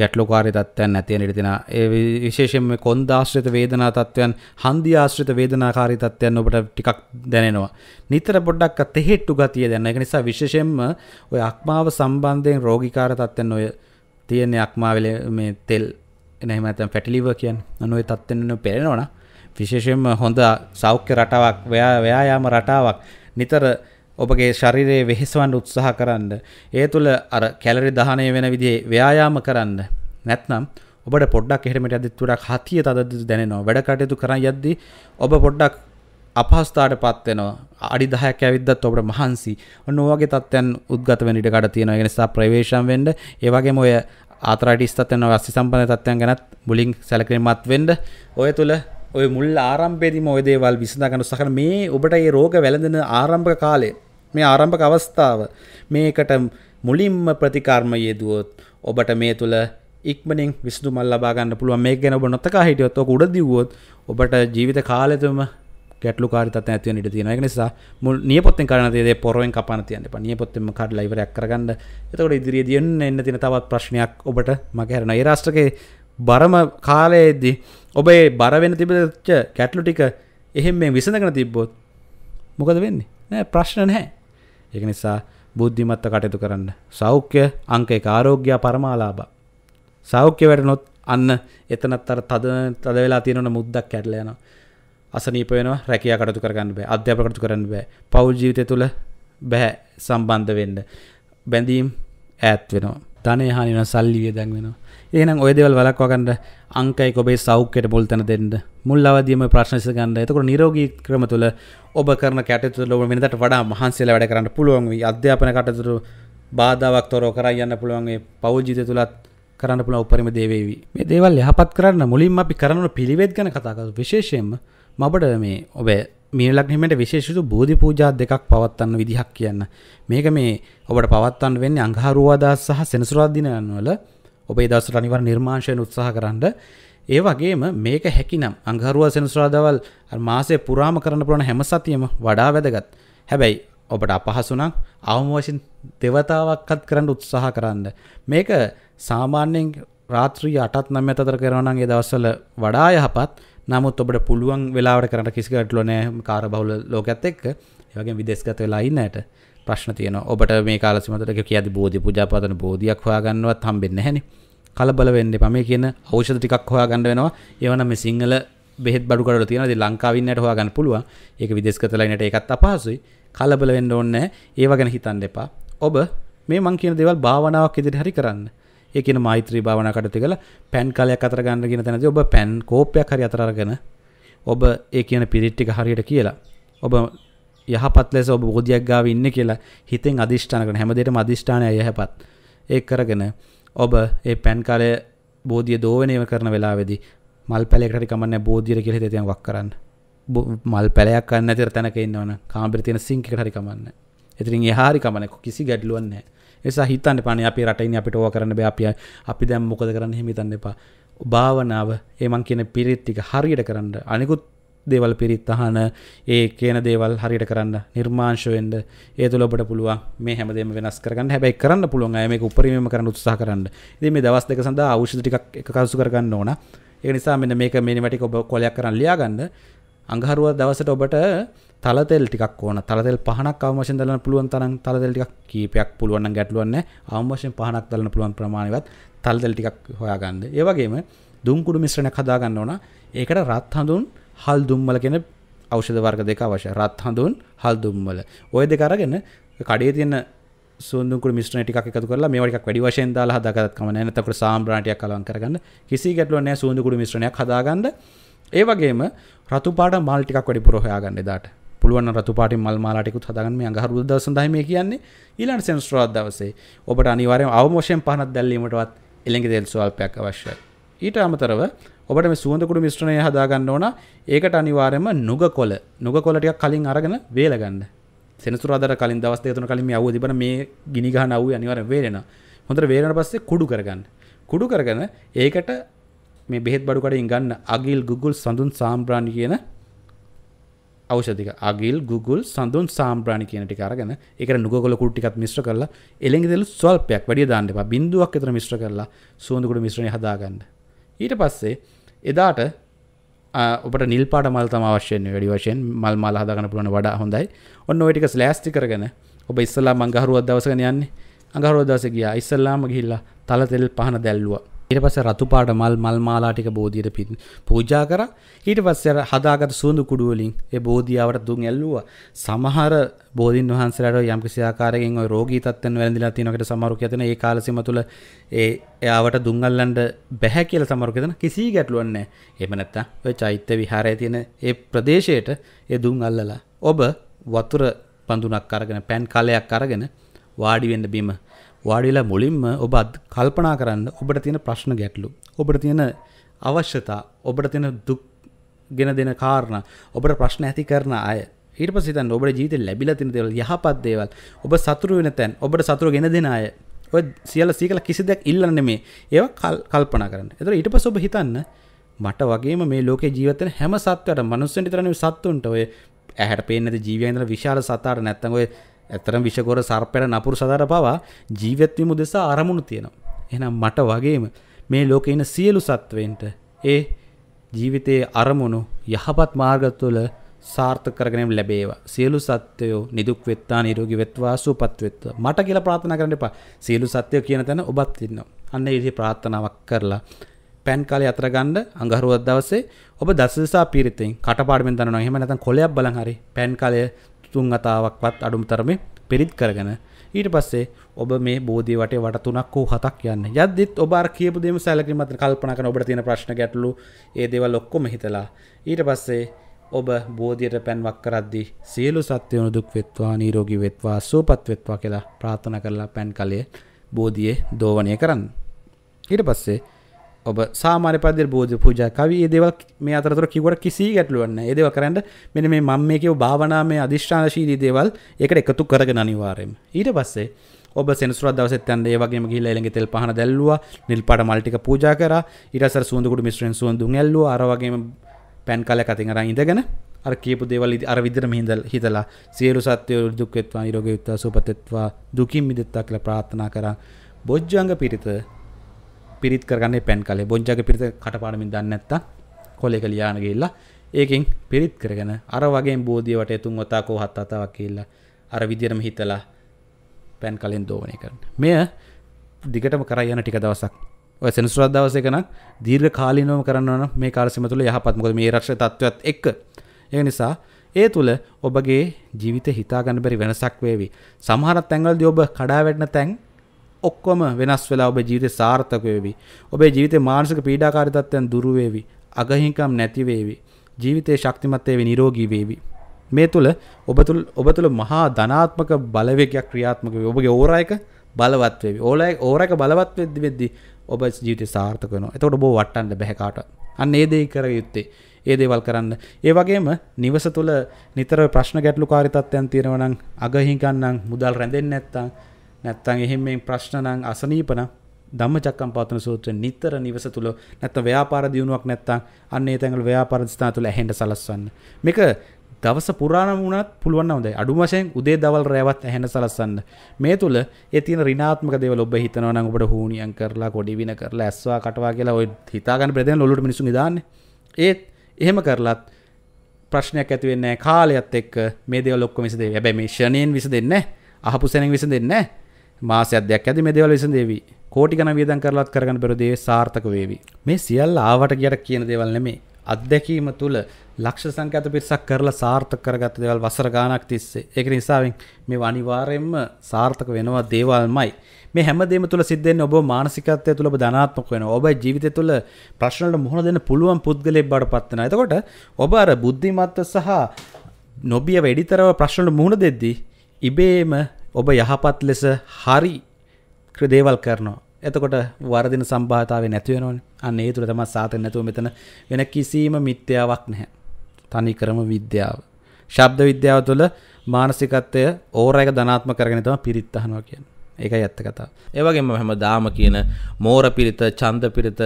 ගැටලෝකාරය තත්ත්වයන් නැතියන ඉතින ඒ විශේෂෙන් කොන්දාශ්‍රිත වේදනා තත්ත්වයන් හන්දි ආශ්‍රිත වේදනාකාරී තත්ත්වයන් ඔබට ටිකක් දැනෙනවා. නිතර පොඩ්ඩක් තෙහෙට්ටු ගතිය දැන එක නිසා විශේෂයෙන්ම ඔය අක්මාව සම්බන්ධයෙන් රෝගිකාර තත්ත්වයන් ඔය තියෙන්නේ අක්මාවල මේ තෙල් එනහම ඇතම් පැටිලිව කියන් අනුවේ තත්ත්වෙන්න පෙරෙනවන විශේෂයෙන්ම හොඳ සෞඛ්‍ය රටාවක් ව්‍යයාම රටාවක් නිතර ඔබගේ ශරීරයේ වෙහෙසවන්න උත්සාහ කරන්න. ඒ තුළ අර කැලරි දහනය වෙන විදිහේ ව්‍යායාම කරන්න. නැත්නම් ඔබට පොඩ්ඩක් එහෙමට යද්දි තුරක් හතිය තදදි දැනෙනවා. වැඩ කටයුතු කරන් යද්දි ඔබ පොඩ්ඩක් අපහස්ථාට පත් වෙනවා. අඩි 10ක් ඇවිද්දත් ඔබට මහන්සි. ඔන්න ඔය වගේ තත්ත්වයන් උද්ගත වෙන ඉඩ කඩ තියෙනවා. ඒ නිසා ප්‍රවේශම් වෙන්න. ඒ වගේම ඔය ආතරටිස් තත්ත්වයන් අස්සි සම්බන්ධ තත්ත්වයන් ගැනත් මුලින් සැලකිලිමත් වෙන්න. ඔය තුල ඔය මුල් ආරම්භයේදීම ඔය දේවල් විසඳගන්න උත්සාහ කරන මේ ඔබට මේ රෝග වැළඳෙන ආරම්භක කාලේ මේ ආරම්භක අවස්ථාව මේකට මුලින්ම ප්‍රතිකාර්ම යෙදුවොත් ඔබට මේ තුළ ඉක්මනින් විසඳුමක් ලබා ගන්න පුළුවන් මේක ගැන ඔබ නොතකා හිටියොත් ඔක උඩ දිව්වොත් ඔබට ජීවිත කාලෙතම ගැටලුකාරී තත්ත්වයක් ඇති වෙන්න ඉඩ තියෙනවා ඒක නිසා මුල් නියපොත්තෙන් කරන දේ පොරෙන් කපන්න තියන්න එපා නියපොත්තෙන්ම කඩලා ඉවරයක් කරගන්න එතකොට ඉදිරියේදී එන්න එන්න තියෙන තවත් ප්‍රශ්නයක් ඔබට මගහැරෙනවා ඒ රාෂ්ට්‍රකේ බරම කාලයේදී ඔබේ බර වෙන තිබිච්ච ගැටලු ටික එහෙම මේ විසඳගෙන තිබ්බොත් මොකද වෙන්නේ නෑ ප්‍රශ්න නැහැ ඒක නිසා බුද්ධිමත්ව කටයුතු කරන්න. සෞඛ්‍ය අංක එක ආරෝග්‍ය පරමාලාභ. සෞඛ්‍ය වැටුනොත් අන්න එතනත් අර තද තද වෙලා තියෙනවන මුද්දක් කැඩලා යනවා. අසනීප වෙනවා රැකියා කටයුතු කරගන්න බෑ. අධ්‍යාපන කටයුතු කරන්න බෑ. පෞල් ජීවිතය තුළ බෑ සම්බන්ධ වෙන්න. බැඳීම් ඈත් වෙනවා. ධනය හානි වෙනවා. සල්ලි වියදම් වෙනවා. ඒනම් ඔයදවල් වලක්වාගන්න අංකයි ඔබේ සෞඛ්‍යයට මුල්තන දෙන්න මුල් අවදියම ප්‍රශ්නස ගන්න එතකොට නිරෝගී ක්‍රම තුළ ඔබ කරන කැටතුල ඔබ වෙනදට වඩා මහන්සේලා වැඩ කරන්න පුළුවන් අධ්‍යාපන කටතුරු බාධාවක් තොරෝ කර යන්න පුළුවන්ගේ පෞද්ජිත තුළත් කරන්න පුළ උපරිම දේවේවි මේ දේවල් යහපත් කරන්න මුලින් අපි කරන පිළිවෙත් ගැන කතාකරු විශේෂයෙන්ම මබට මේ ඔබේ මීලක්නීමට විශේෂතු බෝධි පූජා දෙකක් පවත්වන්න විදිහක් කියන්න. මේක මේ ඔබට පවත්වන්න වෙන්නේ අංහාරුවාදා සහ සෙනසුරාධිනයන්වල ඔබේ දසට අනිවර නිර්මාංශයෙන් උත්සාහ කරන්න ඒ වගේම මේක හැකිනම් අංහරුව සෙනස්රාදවල් මාසේ පුරාම කරන්න පුළන හැම සතියම වඩා වැදගත් හැබැයි ඔබට අපහසුනක් අවමෝෂන් දෙවතාවක්කත් කරන්න උත්සාහ කරන්න මේක සාමාන්‍යෙන් රාත්‍රී අටත් නම් ඇතර කරනගේ දවස්සල වඩා යහපත් නමුත් ඔබට පුළුවන් වෙලාවට කරට කිසිකටලොනෑ කාර බවුල ලෝකඇත් එක්ක ඒවගේ විදෙස්ගත වෙලායින්නට ප්‍රශ්න තියෙන ඔබට මේ කාලසිමතට කියද බෝධි පුජාපතන බෝධියක් හොයාගන්නවත් හම්බෙන්නේ නැහෙනි කලබල වෙන්න එපා මේ කියන ඖෂධ ටිකක් හොයාගන්න වෙනවා ඒවනම් මේ සිංහල බෙහෙත් බඩු කරලා තියෙනවා ඉතින් ලංකාවින් නට හොයාගන්න පුළුවන් ඒක විදේශගත ලයිනට ඒකත් අපහසුයි කලබල වෙන්න ඕනේ නැහැ ඒව ගැන හිතන්න එපා ඔබ මේ මං කියන දේවල් භාවනාවක් ඉදිරියට හරි කරන්න ඒ කියන මෛත්‍රී භාවනා කටයුතු කළා පෑන් කාලයක් අතර ගන්න කියන තැනදී ඔබ පෑන් කෝපයක් හරි අතර අරගෙන ඔබ ඒ කියන පිරිත් ටික හරියට කියලා ඔබ යහපත් ලෙස ඔබ බෝධියක් ගාව ඉන්න කියලා හිතෙන් අධිෂ්ඨාන කරන හැමදේටම අධිෂ්ඨානය යහපත් ඒ කරගෙන ඔබ ඒ පැන් කාලය බෝධිය දෝවනය කරන වෙලාවේදී මල් පැලයකට හරි කමන්නේ බෝධියට කියලා හිතේ තියන් වක් කරන්න මල් පැලයක් ගන්න ඇතිර තැනක ඉන්නවන කාමරේ තියෙන සිංක් එකට හරි කමන්නේ එතරින් එහාරි කමන්නේ කිසි ගැටලුවක් නැහැ නිසා හිතන්න පානේ අපි රටයින් අපිට ඕවා කරන්න බෑ අපි අපි දැන් මොකද කරන්න හිමිතන්න එපා. භාවනාව ඒ මං කියන පිරිත් ටික හරියට කරන්න. අනිකුත් දේවල් පිරිත් අහන ඒ කියන දේවල් හරිට කරන්න නිර්මාංශවෙන්ඩ ඒ තුළ ඔබට පුළුවන් මේ හැමදේම වෙනස් කරන්න හැබැයි කරන්න පුළුවන් අය මේ උපරිම කරන්න උත්සාහ කරන්න ඉතින් මේ දවස් දෙක සඳහා ඖෂධ ටිකක් එකතු කරගන්න ඕන ඒක නිසා මෙන්න මේක මෙනිවැටික ඔබ කොලයක් කරන් ලියා ගන්න අඟහරුව දවසට ඔබට තලතෙල් ටිකක් ඕන තලතෙල් පහනක් අවමශෙන් දලන පුළුවන් තරම් තලතෙල් ටිකක් කීපයක් පුළුවන් නම් ගැටලුවක් නැහැ අවමශෙන් පහනක් දලන පුළුවන් ප්‍රමාණයවත් තලතෙල් ටිකක් හොයාගන්න. ඒ වගේම දුම්කුඩු මිශ්‍රණයක් හදාගන්න ඕන. ඒකට රත් හඳුන් හල් දුම්මල කෙන අවෂධ වර්ග දෙක අවශ රත් හඳුන් හල් දුම්මල ඔය දෙ කරගෙන කඩේ තියන්න සුදුකු මිස්ටන ටික එකතු කරලා මේවැක් වැඩි වශයෙන් දාලා හදාගත්කම නැතකට සාම්බ්‍රාණටයක් කලන් කරගන්න කිසි ගැටලුව නෑ සුදුකුඩු මිශ්‍රණයක් හදාගන්න ඒ වගේම රතුපාට මල් ටිකක් වැඩි පුරහයාගන්න දාට පුළුවන් රතුපාට මල් මාලාටිකුත් හදාගන්න මේ අඟහරු දවස් සඳහා මේ කියන්නේ ඊළඟ සෙන්ස්ට්‍රෝත් දවසේ ඔබට අනිවාර්යයෙන් අවමෝෂයෙන් පහනක් දැල්ලීමටවත් එළඟ තෙල් සුවල්පයක් අවශ්‍යයි ඊට අමතරව ඔබට මේ සුවඳකුඩු මිශ්‍රණය හදාගන්න ඕන ඒකට අනිවාර්යයෙන්ම නුග කොළ නුග කොළ ටිකක් කලින් අරගෙන වේල ගන්න සෙනසුරාදාට කලින් දවස් දෙක තුන කලින් මේ අවුව තිබුණ මේ ගිනි ගහන අවුවේ අනිවාර්යෙන් වේලෙනවා හොඳට වේලෙන පස්සේ කුඩු කරගන්න කුඩු කරගෙන ඒකට මේ බෙහෙත් බඩු කඩින් ගන්න අගිල් ගුගුල් සඳුන් සාම්බ්‍රාණි කියන ඖෂධික අගිල් ගුගුල් සඳුන් සාම්බ්‍රාණි කියන ටික අරගෙන ඒකට නුගකොළ කුඩු ටිකක් මිශ්‍ර කරලා එළෙන්ගේ දෙලු ස්වල්පයක් වැඩිය දාන්න එපා බින්දුවක් විතර මිශ්‍ර කරලා සුවඳ කුඩු මිශ්‍රණය හදාගන්න ඊට පස්සේ එදාට ඔබට නිල්පාට මල් තම අවශ්‍යයෙන් වැඩි වශයෙන් මල් මල් හදාගන්න පුළුවන් වඩා හොඳයි ඔන්න ඔය ටික ස්ලෑස්ටි කරගෙන ඔබ ඉස්සලා මං ගහරුවක් දවසක යන්නේ අඟහරුවක් දවසේ ගියා ඉස්සලාම ගිහිල්ලා තල තෙල් පහන දැල්ලුවා ඊට පස්සේ රතු පාට මල් මල් මාලා ටික බෝධියට පූජා කරා. ඊට පස්සේ අර හදාගත් සුවඳ කුඩු වලින් ඒ බෝධියවට දුන් ඇල්ලුවා. සමහර බෝධින් වහන්සේලාට යම්කිසි ආකාරයකින් ওই රෝගී තත්ත්වෙන් වැළඳිලා තියෙනකට සමහරු කියන ඒ කාල සීම තුළ ඒ එයාවට දුන් අල්ලන්න බැහැ කියලා සමහරු කියන කිසි ගැටලුවක් නැහැ. එහෙම නැත්තම් ওই චෛත්‍ය විහාරයේ තියෙන ඒ ප්‍රදේශයට ඒ දුන් අල්ලලා ඔබ වතුර පඳුනක් අරගෙන පැන් කලයක් අරගෙන වාඩිවෙන්න බීම වාඩිලා මුලින්ම ඔබත් කල්පනා කරන්න ඔබට තියෙන ප්‍රශ්න ගැටලු ඔබට තියෙන අවශ්‍යතා ඔබට තියෙන දුක් ගෙන දෙන කාරණ ඔබට ප්‍රශ්න ඇති කරන අය ඊට පසිතන් ඔබට ජීත ලැබිල තින දෙවල් යහපත් දේවල් ඔබ සතුරු වෙන තැන් ඔබට සතුරු ගෙන දෙන අය ඔය සියල සීකල කිසි දෙයක් ඉල්ලන්න මේ ඒව කල්පන කරන්න එතර ඊට පස ඔබ හිතන්න මට වගේ මේ ලෝක ජීවතන හැම සත්වට මනුස්සෙන් තරන සත්තුන්ට ඔය ඇහට පේනද ජීවයන්දර විශාල සතාට නැත්තන් ඔය ඇතරම් විෂකොර සර්පයට නපුරු සදර පවා ජීවත්වීම දෙසා අරමුණු තියෙනවා. එහෙනම් මට වගේම මේ ලෝකේ ඉන සියලු සත්වයන්ට ඒ ජීවිතයේ අරමුණු යහපත් මාර්ග තුළ සාර්ථක කරගෙන ලැබේවා. සියලු සත්වයෝ නිදුක් වෙත්වා, නිරෝගී වෙත්වා, සුවපත් වෙත්වා. මට කියලා ප්‍රාර්ථනා කරන්න එපා. සියලු සත්වයෝ කියන තැන ඔබත් ඉන්නවා. අන්න ඒ විදිහේ ප්‍රාර්ථනාවක් කරලා පැන් කාලේ අතර ගන්න අඟහරුවත් දවසේ ඔබ දසදසා පීරිතෙන් කටපාඩමෙන් දනනවා. එහෙම නැත්නම් කොලයක් බලන් හරි පැන් කාලය තුන් අතාවක්වත් අඩුමතරමේ පිරිත් කරගෙන ඊට පස්සේ ඔබ මේ බෝධිය වටේ වට තුනක් හෝ හතක් යන්න. යද්දිත් ඔබ අර කියපු දේම සැලකිලිමත් කල්පනා කරන ඔබට තියෙන ප්‍රශ්න ගැටලු ඒ දේවල් ඔක්කොම හිතලා ඊට පස්සේ ඔබ බෝධියට පැන්වක් කරද්දී සියලු සත්වයන් දුක් වෙත්වා නිරෝගී වෙත්වා සුවපත් වෙත්වා කියලා ප්‍රාර්ථනා කරලා පැන් කලයේ බෝධියේ දෝවණය කරන්න. ඊට පස්සේ ඔබ සාමානපද බෝධ පූජ කවී දෙව මේ අතරතුර කිවට කිසි ගැටලුවන්න ඒදව කරන්න මෙන මේ මං මේකව භාවනාමය අධිෂ්ඨානශීලී දේවල් එකට එකතු කරග නනිවාරයෙන් ඊට පස්සේ ඔබ සෙනසුර දවසත්තන් ඒ වගේ ගිල්ල එළඟ තෙල් පහන දැල්ලවා නිල් පට මල්ටික පූජ කර ඉරස සුවඳකුට මිශ්‍රෙන් සුවඳු ඇල්ලු අරවගේම පැන් කල කතින් අර ඉඳගෙන අර කියපු දෙවල් අර විදිර හිදල් හිතලා සියලු සත්‍යය දුක්වෙත්වා නිරෝග යුත්තා සුපතෙත්වා දුකින් මිදෙත්තා කළ ප්‍රාත්ථනා කර බොජ්ජංග පිරිත පිරිත් කරන්න පැන් කලේ බොංචක පිරිත කටපාඩමින් දන්නත්ත කොලෙක ලියාන ගිල්ලා ඒකින් පිරිත් කරගෙන අර වගේ බෝධිය වට එතුන් වතා කෝහත් අතාවක් කියල්ලා අර විදිරම හිතලා පැන් කලින් දෝනය කරන මෙය දිගටම කරයන ටික දවසක් ඔය සෙනසුරත් දවසකන දීර්ඝ කාලීනව කරන්න මේ කාලසිම තුළ යහපත් මොකද මේ රක්ෂ තත්ත්වත් එක්ක ඒ නිසා ඒ තුළ ඔබගේ ජීවිත හිතාගන්න බැරි වෙනසක් වේවි සමහරත් තැන්වලදී ඔබ කඩා වැටෙන තැන් ඔක්කොම වෙනස් වෙලා ඔබේ ජීවිතේ සාර්ථක වේවි. ඔබේ ජීවිතේ මානසික පීඩාකාරී තත්ත්වයන් දුරු වේවි. අගහින්කම් නැති වේවි. ජීවිතේ ශක්තිමත් වේවි නිරෝගී වේවි. මේ තුල ඔබ තුල ඔබ තුල මහා ධනාත්මක බලවේගයක් ක්‍රියාත්මක වේවි. ඔබගේ ඕරා එක බලවත් වේවි. ඕරා ඕරා එක බලවත් වෙද්දි වෙද්දි ඔබ ජීවිතේ සාර්ථක වෙනවා. එතකොට ඔබ වටන්න බැහැ කාටවත්. අන්න ඒ දේ කර යුත්තේ. ඒ දේවල් කරන්න. ඒ වගේම නිවස තුල නිතර ප්‍රශ්න ගැටලුකාරී තත්ත්වයන් තියෙනවා නම් අගහින්කම් නම් මුදල් රැඳෙන්නේ නැත්නම් නැත්තං එහෙම මේ ප්‍රශ්නනං අසනීපන ධම්ම චක්කම් පවත්වන සූත්‍ර නිතර නිවස තුළ නැත්තම් ව්‍යාපාර දියුණුවක් නැත්තං අන්න ඒ තැන්වල ව්‍යාපාර ස්ථාන තුළ ඇහෙන්න සලස්වන්න මේක දවස පුරාණ වුණත් පුළුවන් නම් හොඳයි අඩු වශයෙන් උදේ දවල් රැවත් ඇහෙන්න සලස්වන්න මේ තුළ ඒ තියෙන ඍණාත්මක දේවල් ඔබ හිතනවා නම් ඔබට හුණියම් කරලා කොඩි වින කරලා ඇස්වා කටවා කියලා ඔය හිතාගන්න බැදෙන ලොලුට මිනිස්සුන් දාන්නේ ඒත් එහෙම කරලත් ප්‍රශ්නයක් ඇතිවෙන්නේ කාලයත් එක්ක මේ දේවල් ඔක්කොම විසදේ හැබැයි මේ ෂණයෙන් විසදෙන්නේ අහපු සැනෙන් විසදෙන්නේ නැහැ මාසයක් දෙයක් ඇති මේ දේවල් විසඳේවි. කෝටි ගණන් වියදම් කරලත් කරගන්න බැරි දේ සාර්ථක වේවි. මේ සියල්ල ආවට ගියට කියන දේවල් නෙමෙයි. අත්දැකීම තුළ ලක්ෂ සංඛ්‍යාත පිරිසක් කරලා සාර්ථක කරගත්ත දේවල් වසර ගාණක් තිස්සේ. ඒක නිසාවෙන් මේ අනිවාර්යයෙන්ම සාර්ථක වෙනවා දේවල්මයි. මේ හැමදේම තුළ සිද්ධෙන්නේ ඔබ මානසිකත්වය තුළ ඔබ ධනාත්මක වෙනවා. ඔබ ජීවිතය තුළ ප්‍රශ්න වලට මුහුණ දෙන්න පුළුවන් පුද්ගලයෙක් බවට පත් වෙනවා. එතකොට ඔබ අර බුද්ධිමත්ව සහ නොබිය වැඩිතරව ප්‍රශ්න වලට මුහුණ දෙද්දී ඉබේම ඔබ යහපත් ලෙස හරි ක්‍රදේවල් කරනවා. එතකොට වරදින සම්භාතාව නැතිවෙනවන අන්න ඒ තුළ තම සාතන නැතුව මෙතන වෙන කිසිීම මිත්‍යාවක් නැහැ. තනි කරම විද්‍යාව. ශබ්ද විද්‍යාව තුළ මානසිකත්වය ඕරයක ධනාත්ම කරගෙන තම පිරිත්තහනවා කියන. ඒක ඇත්ත කතා. ඒවගේම හැම දාම කියන මෝර පිරිත චන්ද පිරිත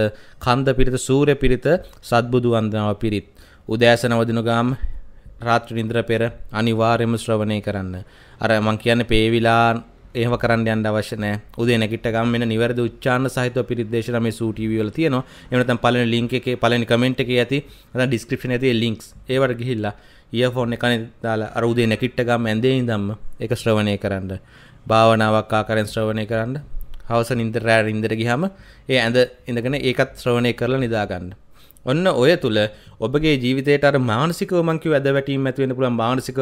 කන්ද පිරිත සූරය පිරිත සත්බුදු වන්දනාව පිරිත්. උදෑසනවදිනු ගාම් රාත්‍ර නිින්ද්‍ර පෙර අනිවාර්යම ශ්‍රවණය කරන්න. අර මං කියන්නේ පේවිලා ඒම කරන්න යන්න අවශ්‍ය නැහැ. උදේ නැගිට ගම වෙන නිවැරදි උච්චාරණ සහිතව පිරිත් දේශනා මේ සූ ටීවී වල තියෙනවා. එහෙම නැත්නම් පළවෙනි ලින්ක් එකේ පළවෙනි කමෙන්ට් එකේ ඇති නැත්නම් ඩිස්ක්‍රිප්ෂන් එකේ තියෙන ලින්ක්ස් ඒවට ගිහිල්ලා ඉයර්ෆෝන් එක කනේ දාලා අර උදේ නැගිට ගම ඇඳේ ඉඳන්ම ඒක ශ්‍රවණය කරන්න. භාවනාවක් ආකාරයෙන් ශ්‍රවණය කරන්න. හවස නින්දර රෑ නින්දර ගියාම ඒ ඇඳ ඉඳගෙන ඒකත් ශ්‍රවණය කරලා නිදා ගන්න. ඔන්න ඔය තුළ ඔබගේ ජීවිතයට මානසික මංකිව ඇද වැටීම ඇතිවෙන පුළන් මානසික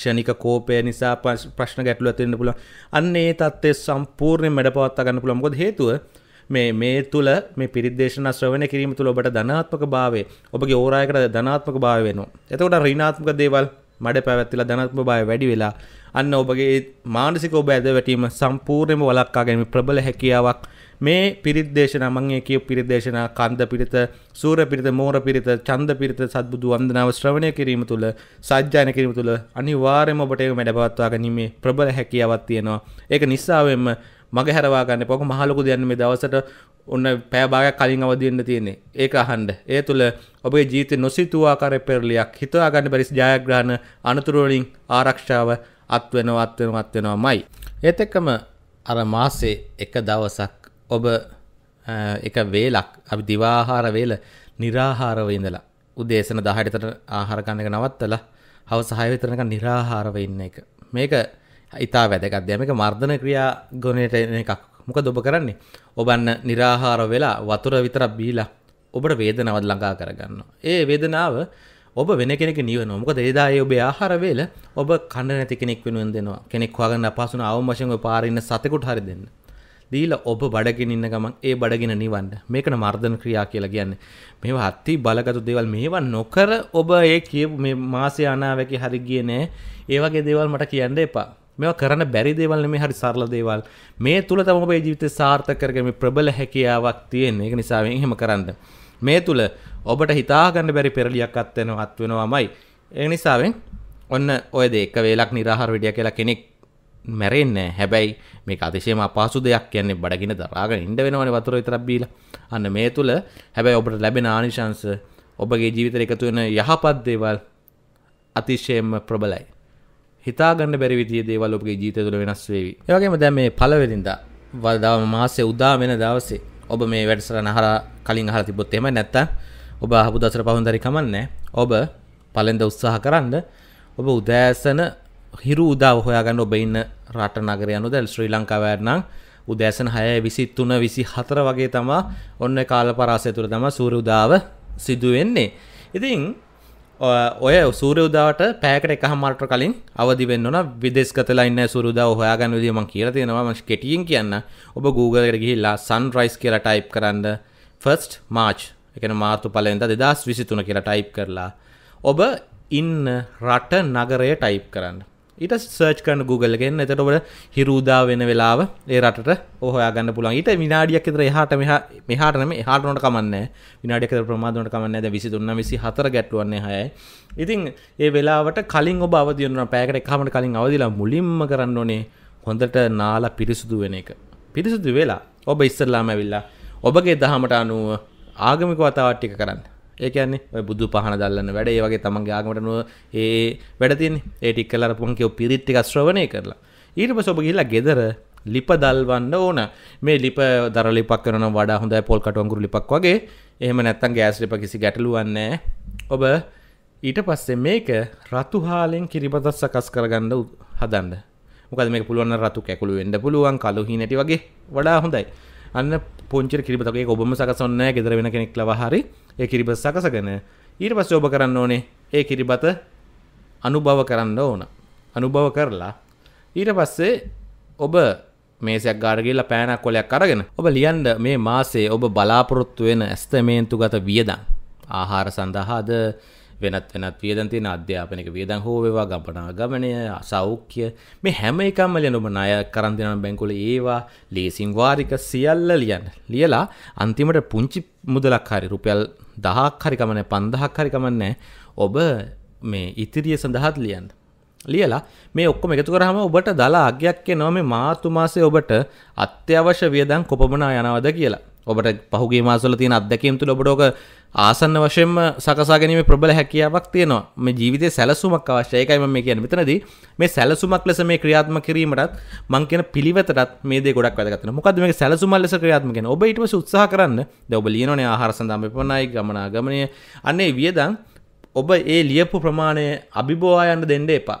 ෂණික කෝපය නිසා ප්‍රශ්න ගැටලු ඇතිවෙන්න පුළන් අන්න ඒ තත්ත්ය සම්පූර්ණය මැඩ පවත්තගන්න පුළන් ගොද හේතුව මේ මේ තුළ මේ පිරිදේශන ශ්‍රවණ කිරීම තුළ ඔබට ධනාත්මක භාවේ ඔබගේ ඕරායකට ධනාත්මක භාව වෙනවා. එතකොට ඍණාත්මක දේවල් මඩ පැවැත්තිලා ධනාත්මක භාවය වැඩි වෙලා අන්න ඔබගේ මානසික ඔබ ඇද වැටීම සම්පූර්ණයෙන්ම වළක්වා ගැනීම ප්‍රබල හැකියාවක් මේ පිරිත්දේශන මංගේ කිය පිරිදේශනා කන්ද පිරිත සූර පිරිත මෝර පිරිත චන්ද පිරිත සත්බුදු වන්දනාව ශ්‍රවණය කිරීම තුළ සජ්ජාන කිරීම තුළ අනිවාර්යයෙන්ම ඔබට ඒක මැඩපවත්වා ගැනීමේ ප්‍රබල හැකියාවක් තියෙනවා. ඒක නිසාවෙන්ම මග හැරවා ගන්න පොක මහලොකු දෙයන්න මේ දවසට ඔන්න පෑභාගයක් කලින් අවදිවෙන්න තියෙන්නේ ඒක අහන්ඩ ඒ තුළ ඔබේ ජීවිත නොසිතුවාකාර පෙරලියක් හිතවාගන්න බැරිස් ජයග්‍රහණ අනතුරුවලින් ආරක්ෂාව අත්වෙනව අත්වෙනව අත්වෙනවා මයි. ඒත් එක්කම අර මාසේ එක දවසක් ඔබ එක වේලක් අපි දිවාහාර වේල निराහාරව ඉඳලා උදේසන 10ට විතර ආහාර ගන්න එක නවත්තලා හවස 6 විතරනක निराහාරව ඉන්න එක. මේක ඊටා වැදගත් දෙයක්. මේක මර්ධන ක්‍රියා ගුණයට එන එකක්. මොකද ඔබ කරන්නේ? ඔබන්න निराහාර වෙලා වතුර විතරක් බීලා ඔබට වේදනාවක් ළඟා කරගන්නවා. ඒ වේදනාව ඔබ වෙන කෙනෙක් නිවනවා. මොකද එදා ඒ ඔබේ ආහාර වේල ඔබ කන්න නැති කෙනෙක් වෙනුවෙන් දෙනවා. කෙනෙක් හොයාගන්න අපහසු නැවම වශයෙන් ඔය පාරේ ඉන්න සතෙකුට හරි දෙන්න. දීල ඔබ බඩගෙන ඉන්න ගමන් ඒ බඩගෙන නිවන්න මේකන මර්ධන ක්‍රියා කියලා කියන්න මේ හත්ති බලගතු දේවල් මේවා නොකර ඔබ ඒ කිය මාසය අනාවැකි හරි ගිය නෑ ඒවගේ දේවල් මට කියන්න එපා මෙවා කරන බැරි දේවල් මේ හරි සරල දේවල් මේ තුළ තම ඔබේ ජීවිතය සාර්ථක කරගෙන ප්‍රබල හැකියාවක් තියෙන ඒක නිසාවෙන් එහෙම කරන්න මේ තුළ ඔබට හිතාගන්න බැරි පෙරලියක් අත්වෙනවා අත්වෙනවාමයි ඒ නිසාවෙන් ඔන්න ඔය දෙක වේලක් නිරහර විඩිය කියලා කෙනෙක් මැරෙන්න හැබැයි මේ අතිශයම පාසු දෙයක් කියන්නේ බඩගෙන දරාග ඉඩ වෙනවන වතුර ඉතරබ්බීල අන්න මේ තුළ හැබැයි ඔබට ලැබෙන ආනිශංස ඔබගේ ජීවිතර එකතු වෙන යහපත් දේවල් අතිශයම ප්‍රබලයි හිතාගන්න බැරි විදිය දේවල් ඔබගේ ජීත තුළ වෙනස් වේවි ඒවගේම දැ මේ පලවෙලින්දා වදාව මාසේ උදා වෙන දවසේ ඔබ මේ වැඩසර නහර කලින් හර තිබොත් එම නැත්ත ඔබ හපු දසර පහුන්දරි කමන්න ඔබ පලෙන්ද උත්සාහ කරන්න ඔබ උදෑසන හිරු උදාව හොයාගන්න ඔබ ඉන්න රට නගරයනු දැල් ශ්‍රී ලංකාවෑරනම් උදෑසන හය විසි තුන විසි හතර වගේ තමා ඔන්න කාල පරාසය තුර තම සූර උදාව සිදුවෙන්නේ. ඉතින් ඔය සූරයුදාවට පෑකට එක හමට කලින් අවදි වෙන්නන විදෙස්කතලා ඉන්න සුරුදාව හොයාගන්න විදිම කියර තියෙනවා මං කෙටියෙන් කියන්න ඔබ Googleට ගිහිල්ලා සන් රයිස් කියලා ටයිප් කරන්න ෆස්ට් මාච් එකන මාර්තු පලෙන්ද දෙදස් විසිතුන කියලා ටයිප් කරලා ඔබ ඉන්න රට නගරය ටයිප් කරන්න ඊට සර්ච් කරන Google එකෙන් එතට ඔබට හිරුදා වෙන වෙලාව ඒ රටට ඔහොයා ගන්න පුළුවන් ඊට විනාඩියක් විතර එහාට මෙහා මෙහාට නෙමෙයි එහාට උනට කමන්නේ විනාඩියක් විතර ප්‍රමාද උනට කමන්නේ දැන් 23 24 ගැටුවන්නේ 6යි ඉතින් ඒ වෙලාවට කලින් ඔබ අවදි වෙනවා පැයකට එකමකට කලින් අවදිලා මුලින්ම කරන්න ඕනේ හොඳට නාලා පිරිසුදු වෙන එක පිරිසුදු වෙලා ඔබ ඉස්සරලාම ඇවිල්ලා ඔබගේ දහමට අනුව ආගමික වතාවත් ටික කරන්න ඒකන්නේ බුදු පහන දල්ලන්න වැඩ ඒ වගේ තමන්ගේ ආගමට නුව ඒ වැඩතින් ඒටික් කලර පුන්කව පිරිත්තික ශ්‍රවණය කරලා ඊට පසොබ ගිල්ලා ගෙදර ලිප දල්වන්න ඕන මේ ලිප දර ලිපක් කරන වඩා හොඳ පොල් කටුවන්ගුරු ලිපක් වගේ එහෙම නැත්තන් ගෑස් ලිප කිසි ගැටලුවන්නේ ඔබ ඊට පස්සේ මේක රතුහාලෙන් කිරිබතත් සකස් කරගන්න හදන්න මොකද මේ පුළුවන් රතු කැකුළු වෙන්න පුළුවන් කලු හිනැටි වගේ වඩා හොඳයි අන්න පුංචි කිරිපතගේ ඔබම සකසන්න ගෙදර වෙන කෙනෙක් ලවහරි ඒ කිරිබ සකසගෙන ඊට පස්ස ඔබ කරන්න ඕනේ ඒ කිරිබත අනුභව කරන්න ඕන අනුභව කරලා ඊට පස්සේ ඔබ මේසයක් ගාඩගල්ල පෑනක් කොලයක් අරගෙන ඔබ ලියන්ඩ මේ මාසේ ඔබ බලාපොරොත්තු වෙන ඇස්තමේන්තු ගත වියදන් ආහාර සඳහාද වෙනත් වෙනත් වියදන් තියෙන අධ්‍යාපනික වියදන් හෝ වේවා ගම්පනා ගමනය අසෞඛ්‍ය මේ හැම එකම ලියනම ණය කරන් දෙනවා බැංකුවල ඒවා ලේසින් වාරික සියල්ල ලියන්න. ලියලා අන්තිමට පුංචි මුදලක් හරි රුපියල් 1000ක් හරි ගමන්නේ 5000ක් හරි ගමන්නේ ඔබ මේ ඉතිරිය සඳහාත් ලියන්න. ලියලා මේ ඔක්කොම එකතු කරාම ඔබට දලා අගයක් එනවා මේ මාතු මාසේ ඔබට අත්‍යවශ්‍ය වියදම් කොපමණ යනවද කියලා. ඔබට පහුගේ මාසල තියෙන අත්දැකීම් තුළ ඔබට ඕක ආසන්න වශයෙන්ම සකසා ගැනීම ප්‍රබල හැකියාවක් තියෙනවා. මේ ජීවිතයේ සැලසුමක් අවශ්‍යයි. ඒකයි මම කියන්නේ. මෙතනදී මේ සැලසුමක් ලෙස මේ ක්‍රියාත්මක කිරීමටත් මං කියන පිළිවෙතටත් මේ දේ ගොඩක් වැදගත් වෙනවා. මොකද්ද මේක සැලසුමක් ලෙස ක්‍රියාත්මක කරන? ඔබ ඊට පස්සේ උත්සාහ කරන්න. දැන් ඔබ ලියනෝනේ ආහාර සඳහා මෙපමණයි ගමනාගමනය. අන්නේ වියදම් ඔබ ඒ ලියපු ප්‍රමාණය අභිබවා යන්න දෙන්න එපා.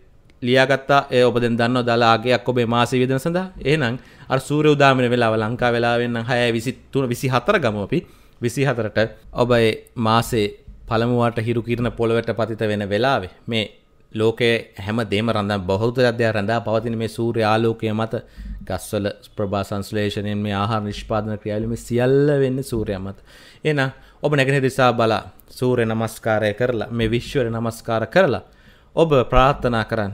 ලියාගත්තා ඒ ඔබ දැන් දන්නවා දලාගයක් ඔබේ මාසෙ වේදන සඳහා. එහෙනම් අර සූර්ය උදාමන වෙලාව ලංකා වෙලාවෙන් නම් 6:23 24 ගමු අපි 24ට ඔබේ මාසේ පළමු වාරට හිරු කිරණ පොළවට පතිත වෙන වෙලාවේ මේ ලෝකයේ හැම දෙම රඳන් බහුතරයක් රඳා පවතින මේ සූර්ය ආලෝකය මත ගස්වල ප්‍රභා සංස්ලේෂණයෙන් මේ ආහාර නිෂ්පාදන ක්‍රියාවලින් මේ සියල්ල වෙන්නේ සූර්යයා මත. එහෙනම් ඔබ නැගෙනහිර දිසා බලා සූර්ය නමස්කාරය කරලා මේ විශ්වර නමස්කාර කරලා ඔබ ප්‍රාර්ථනා කරන්න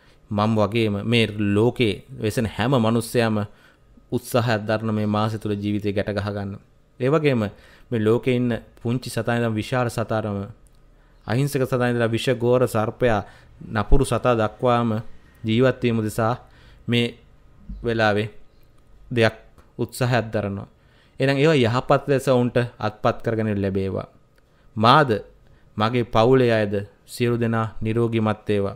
මම් වගේම මේ ලෝකේ වෙසෙන හැම මනුස්සයම උත්සාහයක් දරන මේ මාසෙ තුළ ජීවිතේ ගැට ගහ ගන්න. ඒ වගේම මේ ලෝකේ ඉන්න පුංචි සතා ඉඳන් විශාල සතාරම අහිංසක සතා ඉඳලා විෂගෝර සර්පයා නපුරු සතා දක්වාම ජීවත් වීම දිසා මේ වෙලාවේ දෙයක් උත්සාහයක් දරනවා. එනම් ඒවා යහපත් ලෙස උන්ට අත්පත් කරගෙන ලැබේවා. මාද මගේ පවුලේ අයද සියලු දෙනා නිරෝගිමත් වේවා.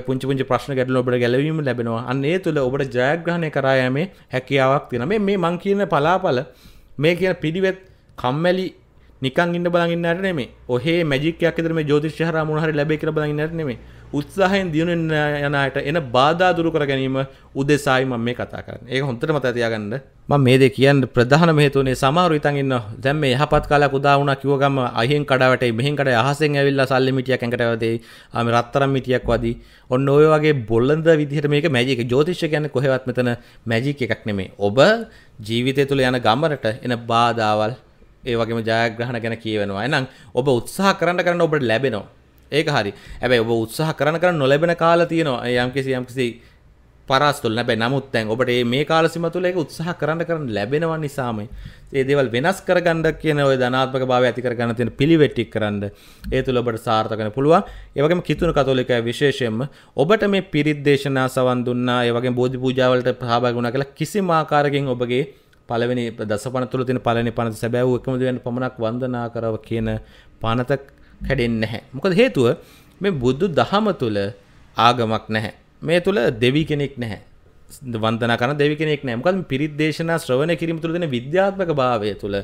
පුංචි පුංචි ප්‍රශ්න ගැටල ඔබට ගැලවීම ලැබෙනවා අන්නේ තුළ ඔබට ජයග්‍රහණය කරායමේ හැකියාවක් තියෙන මේ මේ මං කියන පලාපල මේ කියන පිළිවෙත් කම්මැලි නිකන් ඉන්න බලන් ඉන්නට නෙමෙයි. ඔහේ මැජික් එකක් විතර මේ ජ්‍යොතිෂය හරහා මොන හරි ලැබෙයි කියලා බලන් ඉන්නට නෙමෙයි. උත්සාහයෙන් දිනු වෙන යන අයට එන බාධා දුරු කර ගැනීම උදෙසායි මම මේ කතා කරන්නේ. ඒක හොඳට මතක තියාගන්න. මම මේ දේ කියන්න ප්‍රධාන හේතුනේ සමහරු ඉතින් ඉන්න දැන් මේ යහපත් කාලයක් උදා වුණා කිව්ව ගම අහින් කඩවටේ මෙහෙන් කඩේ අහසෙන් ඇවිල්ලා සල්ලි මිටියක් ඇඟට වැදේ ආ මේ රත්තරන් මිටියක් වදී ඔන්න ඔය වගේ බොළඳ විදිහට මේක මැජික් ජ්‍යොතිෂය කියන්නේ කොහෙවත් මෙතන මැජික් එකක් නෙමෙයි ඔබ ජීවිතය තුළ යන ගමරට එන බාධාවල් ඒ වගේම ජයග්‍රහණ ගැන කියවෙනවා එහෙනම් ඔබ උත්සාහ කරන්න කරන්න ඔබට ලැබෙනවා ඒක හරි හැබැයි ඔබ උත්සාහ කරන කරන නොලැබෙන කාලා තියෙනවා යම්කිසි යම්කිසි පරාස්තුල නැබැ නමුත් තැන් ඔබට මේ කාලසිම තුළ එක උත්සාහ කරන්න කරන්න ලැබෙනව නිසාම ඒ දේවල් වෙනස් කරගන්න කියන ඔය ධනාත්මක භාවය ඇති කරගන්න තියෙන පිළිවෙටික් කරන්න ඒ තුළ ඔබට සාර්ථක වෙන්න පුළුවන් ඒ වගේම කිතුණු කතෝලිකය විශේෂයෙන්ම ඔබට මේ පිරිත් දේශනා සවන් දුන්නා ඒ වගේම බෝධි පූජා වලට සහභාගී වුණා කියලා කිසිම ආකාරකින් ඔබගේ පළවෙනි දසපන තුළ තියෙන පළවෙනි පනත සැබෑවූ එකම දෙවෙනි පමණක් වන්දනා කරව කියන පනත කැඩෙන්නේ නැහැ මොකද හේතුව මේ බුදු දහම තුළ ආගමක් නැහැ මේ තුළ දෙවි කෙනෙක් නැහැ වන්දන කරන දෙවි කෙනෙක් නැහැ මොකද පිරිත් දේශනා ශ්‍රවණය කිරීම තුළ දෙන විද්‍යාත්මක භාවය තුළ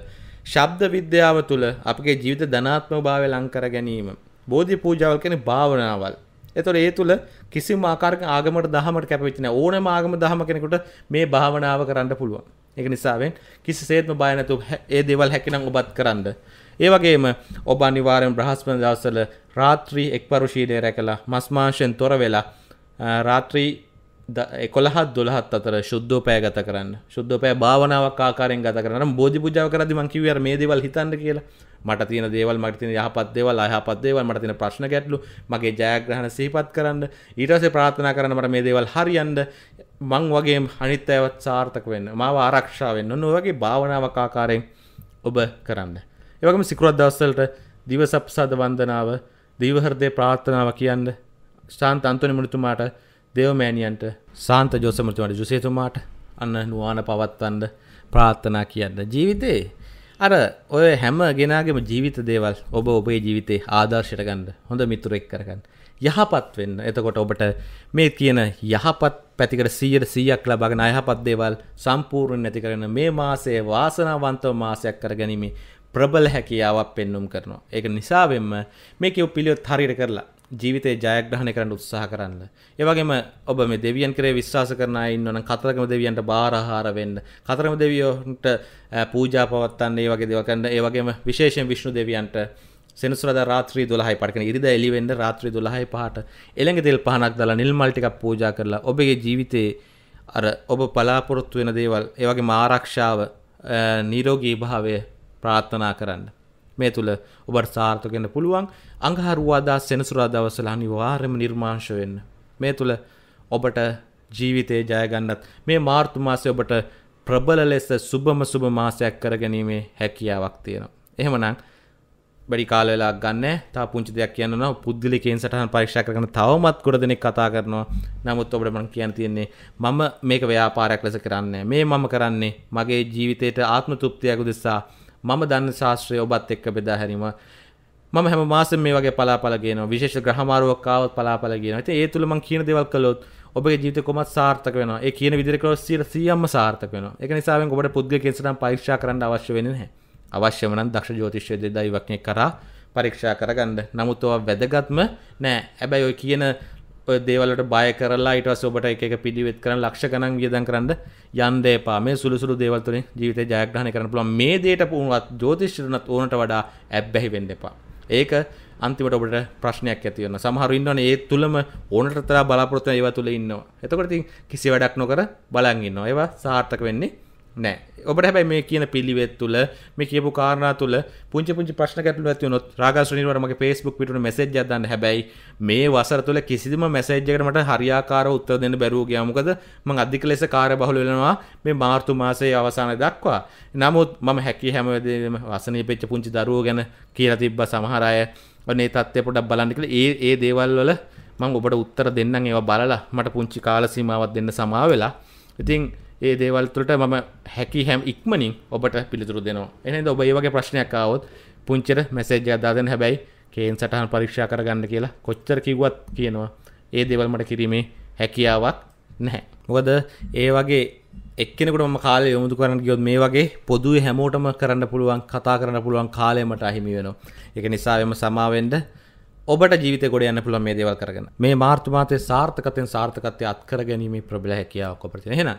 ශබ්ද විද්‍යාව තුළ අපගේ ජීවිත ධනාත්මක භාවය ලං කර ගැනීම බෝධි පූජාවල් කියන්නේ භාවනාවල් එතකොට ඒ තුළ කිසිම ආකාරක ආගමකට දහමකට කැපවෙච්ච නැහැ ඕනම ආගම දහම කෙනෙකුට මේ භාවනාව කරන්න පුළුවන් ඒක නිසාවෙන් කිසිසේත්ම බය නැතුව ඒ දේවල් හැකිනම් ඔබත් කරන්න ඒ වගේම ඔබ අනිවාර්යෙන් බ්‍රහස්පති දවස්වල රාත්‍රී එක්පරුශීලයේ රැකලා මස් මාංශයෙන් තොර වෙලා රාත්‍රී එකොළහත් දොළහත් අතර ශුද්ධෝපය ගත කරන්න ශුද්ධෝපය භාවනාවක් ආකාරෙන් ගත කරන්න බෝධි පුජාව කරදි මං කිව්වර මේ දේවල් හිතන්න කියලා මට තියෙන දේවල් මට තියෙන යහපත් දේවල් අයහපත් දේවල් මට තියෙන ප්‍රශ්න ගැටලු මගේ ජයග්‍රහණ සිහිපත් කරන්න ඊට පස්සේ ප්‍රාර්ථනා කරන්න මට මේ දේවල් හරියන්න මං වගේ අනිත් අයවත් සාර්ථක වෙන්න මාව ආරක්ෂා වෙන්න ඔන්න ඔය වගේ භාවනාවක් ආකාරයෙන් ඔබ කරන්න ඒ වගේම සිකුරාදා දවස්වලට දිවසප්සාද වන්දනාව දිවහෘදේ ප්‍රාර්ථනාව කියන්නේ ශාන්ත අන්තනිමරතුමාට දෙවමෑණියන්ට සාන්ත ජෝසමරතුමාට ජුසේතුමාට අන්න නුවාන පවත්වන්ඩ ප්‍රාර්ථනා කියන්න ජීවිතේ අර ඔය හැම ගෙනගේම ජීවිත දේවල් ඔබ ඔබේ ජීවිතේ ආදර්ශයට ගන්න හොඳ මිතුරෙක් කරගන්න යහපත් වෙන්න එතකොට ඔබට මේ කියන යහපත් පැතිකට සීයට සීයක් ලබාගෙන අයහපත් දේවල් සම්පූර්ණ නැති කරන මේ මාසයේ වාසනාවන්තව මාසයක් කරගැනීමේ ප්‍රබල හැකියාවක් පෙන්නුම් කරනවා ඒක නිසාවෙන්ම මේක පිළියොත් හරියට කරලා ජීවිතේ ජයග්‍රහණය කරන්න උත්සාහ කරන්න. ඒ වගේම ඔබ මේ දෙවියන් කරේ විශ්වාස කරන අය ඉන්නවනම් කතරගම දෙවියන්ට බාරහාර වෙන්න. කතරගම දෙවියන්ට පූජා පවත්වන්න ඒ වගේ දේවල් කරන්න. ඒ වගේම විශේෂයෙන් විෂ්ණු දෙවියන්ට සෙනසුරදා රාත්‍රී 12යි පටකන ඉරිදා එළි වෙන්න රාත්‍රී 12යි පහට එළඟ තෙල් පහනක් දාලා නිල් මල් ටිකක් පූජා කරලා ඔබගේ ජීවිතේ අර ඔබ බලාපොරොත්තු වෙන දේවල් ඒ වගේම ආරක්ෂාව නිරෝගී භාවය ප්‍රාර්ථනා කරන්න. මේ තුළ ඔබට සාර්ථකෙන පුළුවන් අඟහරුවාදා සෙනසුරා දවසල අනිවාර්යම නිර්මාංශ වෙන්න. මේ තුළ ඔබට ජීවිතේ ජයගන්නත් මේ මාර්තු මාසය ඔබට ප්‍රබල ලෙස සුබම සුබ මාසයක් කරගැනීමේ හැකියාවක් තියෙනවා. එහෙමනම් බඩි කාල වෙලා ගන්න තා පුංචි දෙයක් කියන්නවා පුද්ගලිකයෙන් සටහන් පරීක්ෂා කරන තවමත් ගොඩ දෙනෙක් කතා කරනවා නමුත් ඔබට මම කියන්න තියෙන්නේ මම මේක ව්‍යාපාරයක් ලෙස කරන්නේ මේ මම කරන්නේ මගේ ජීවිතයට ආත්ම තෘප්තියක් උදෙසා මම දන්න ශාස්ත්‍රය ඔබත් එක්ක බෙදා හැරීම මම හැම මාසෙම මේ වගේ පලාපල ගේනවා විශේෂ ග්‍රහමාරුවක් ආවොත් පලාපල ගේනවා ඉතින් ඒ තුල මම කියන දේවල් කළොත් ඔබගේ ජීවිතේ කොහොමද සාර්ථක වෙනවා ඒ කියන විදිහට කළොත් 100%ම සාර්ථක වෙනවා ඒක නිසාවෙන් ඔබට පුද්ගලික කෙනෙක්ට පරීක්ෂා කරන්න අවශ්‍ය වෙන්නේ නැහැ අවශ්‍යම නම් දක්ෂ ජ්‍යොතිෂය දෙදයිවක්නේ කරා පරීක්ෂා කරගන්න නමුත් ඔවා වැදගත්ම නෑ හැබැයි ඔය කියන දේවලට බය කරලා ඉටස් ඔබට එක පිළිවෙත් කරන ලක්ෂ ගණන් වියදන් කරන්න යන්දේපා මේ සුළුසුළු දේවල්තුලින් ජීවිතය ජයග්‍රහණය කරන්න පුළුවන් මේ දේට පුුණුවත් ජෝතිෂ්‍යනත් ඕනට වඩා ඇබ්බැහි වෙන්න එපා ඒක අන්තිමට ඔබට ප්‍රශ්නයක් ඇතිවන්න සමහර ඉන්නවන ඒ තුළම ඕනට තරා බලාපොරොත්තු ඒවා තුළ ඉන්නවා එතකොට ඉතින් කිසි වැඩක් නොකර බලන් ඉන්නවා ඒවා සාර්ථක වෙන්නේ නෑ ඔබට හැබයි මේ කියන පිළිවෙත් තුළ මේ කියපු කාරණ තුළ පුංච පුංචි ප්‍රශ්න කැටලු ඇති වුණොත් රාගස් නිවරමගේ Facebook පිටුන මැසේජ් එකක් දාන්න හැබැයි මේ වසර තුළ කිසිම මැසේජ් එකකට මට හරියාකාරව උත්තර දෙන්න බැරුව ගියා මොකද මම අධික ලෙස කාර්යබහුල වෙනවා මේ මාර්තු මාසයේ අවසානය දක්වා නමුත් මම හැකි හැම වෙලේම වසනීපෙච්ච පුංචි දරුවෝ ගැන කියලා තිබ්බ සමහර අය ඔනේ තත්ත්වය පොඩ්ඩක් බලන්න කියලා ඒ ඒ දේවල් වල මම ඔබට උත්තර දෙන්නම් ඒවා බලලා මට පුංචි කාල සීමාවක් දෙන්න සමා වෙලා ඉතින් ඒ දේවල්තුලට මම හැකි හැම් ඉක්මනින් ඔබට පිළිතුරු දෙනවා එන ඔබ ඒ වගේ ප්‍රශ්නයක් ආවොත් පුංචිට මැසේජ් එකක් දාන්න හැබැයි කේන් සටහන් පරීක්ෂා කරගන්න කියලා කොච්චර කිව්වත් කියනවා ඒ දේවල් මට කිරීමේ හැකියාවක් නැහැ මොකද ඒ වගේ එක්කෙනෙකුට ම කාලය යොමුතු කරන්න ගියොත් මේ වගේ පොදු හැමෝටම කරන්න පුළුවන් කතා කරන්න පුළුවන් කාලයමට අහිමි වෙනවා එක නිසාවෙම සමාවෙන්ඩ ඔබට ජීවිත ගොඩ යන්න පුළන් මේ දේවල් කරගෙන මේ මාර්තුමාතය සාර්ථකතෙන් සාර්ථකත්ය අත්කර ගැනීම ප්‍රබල හැකියාවක් කොපරතින හෙනවා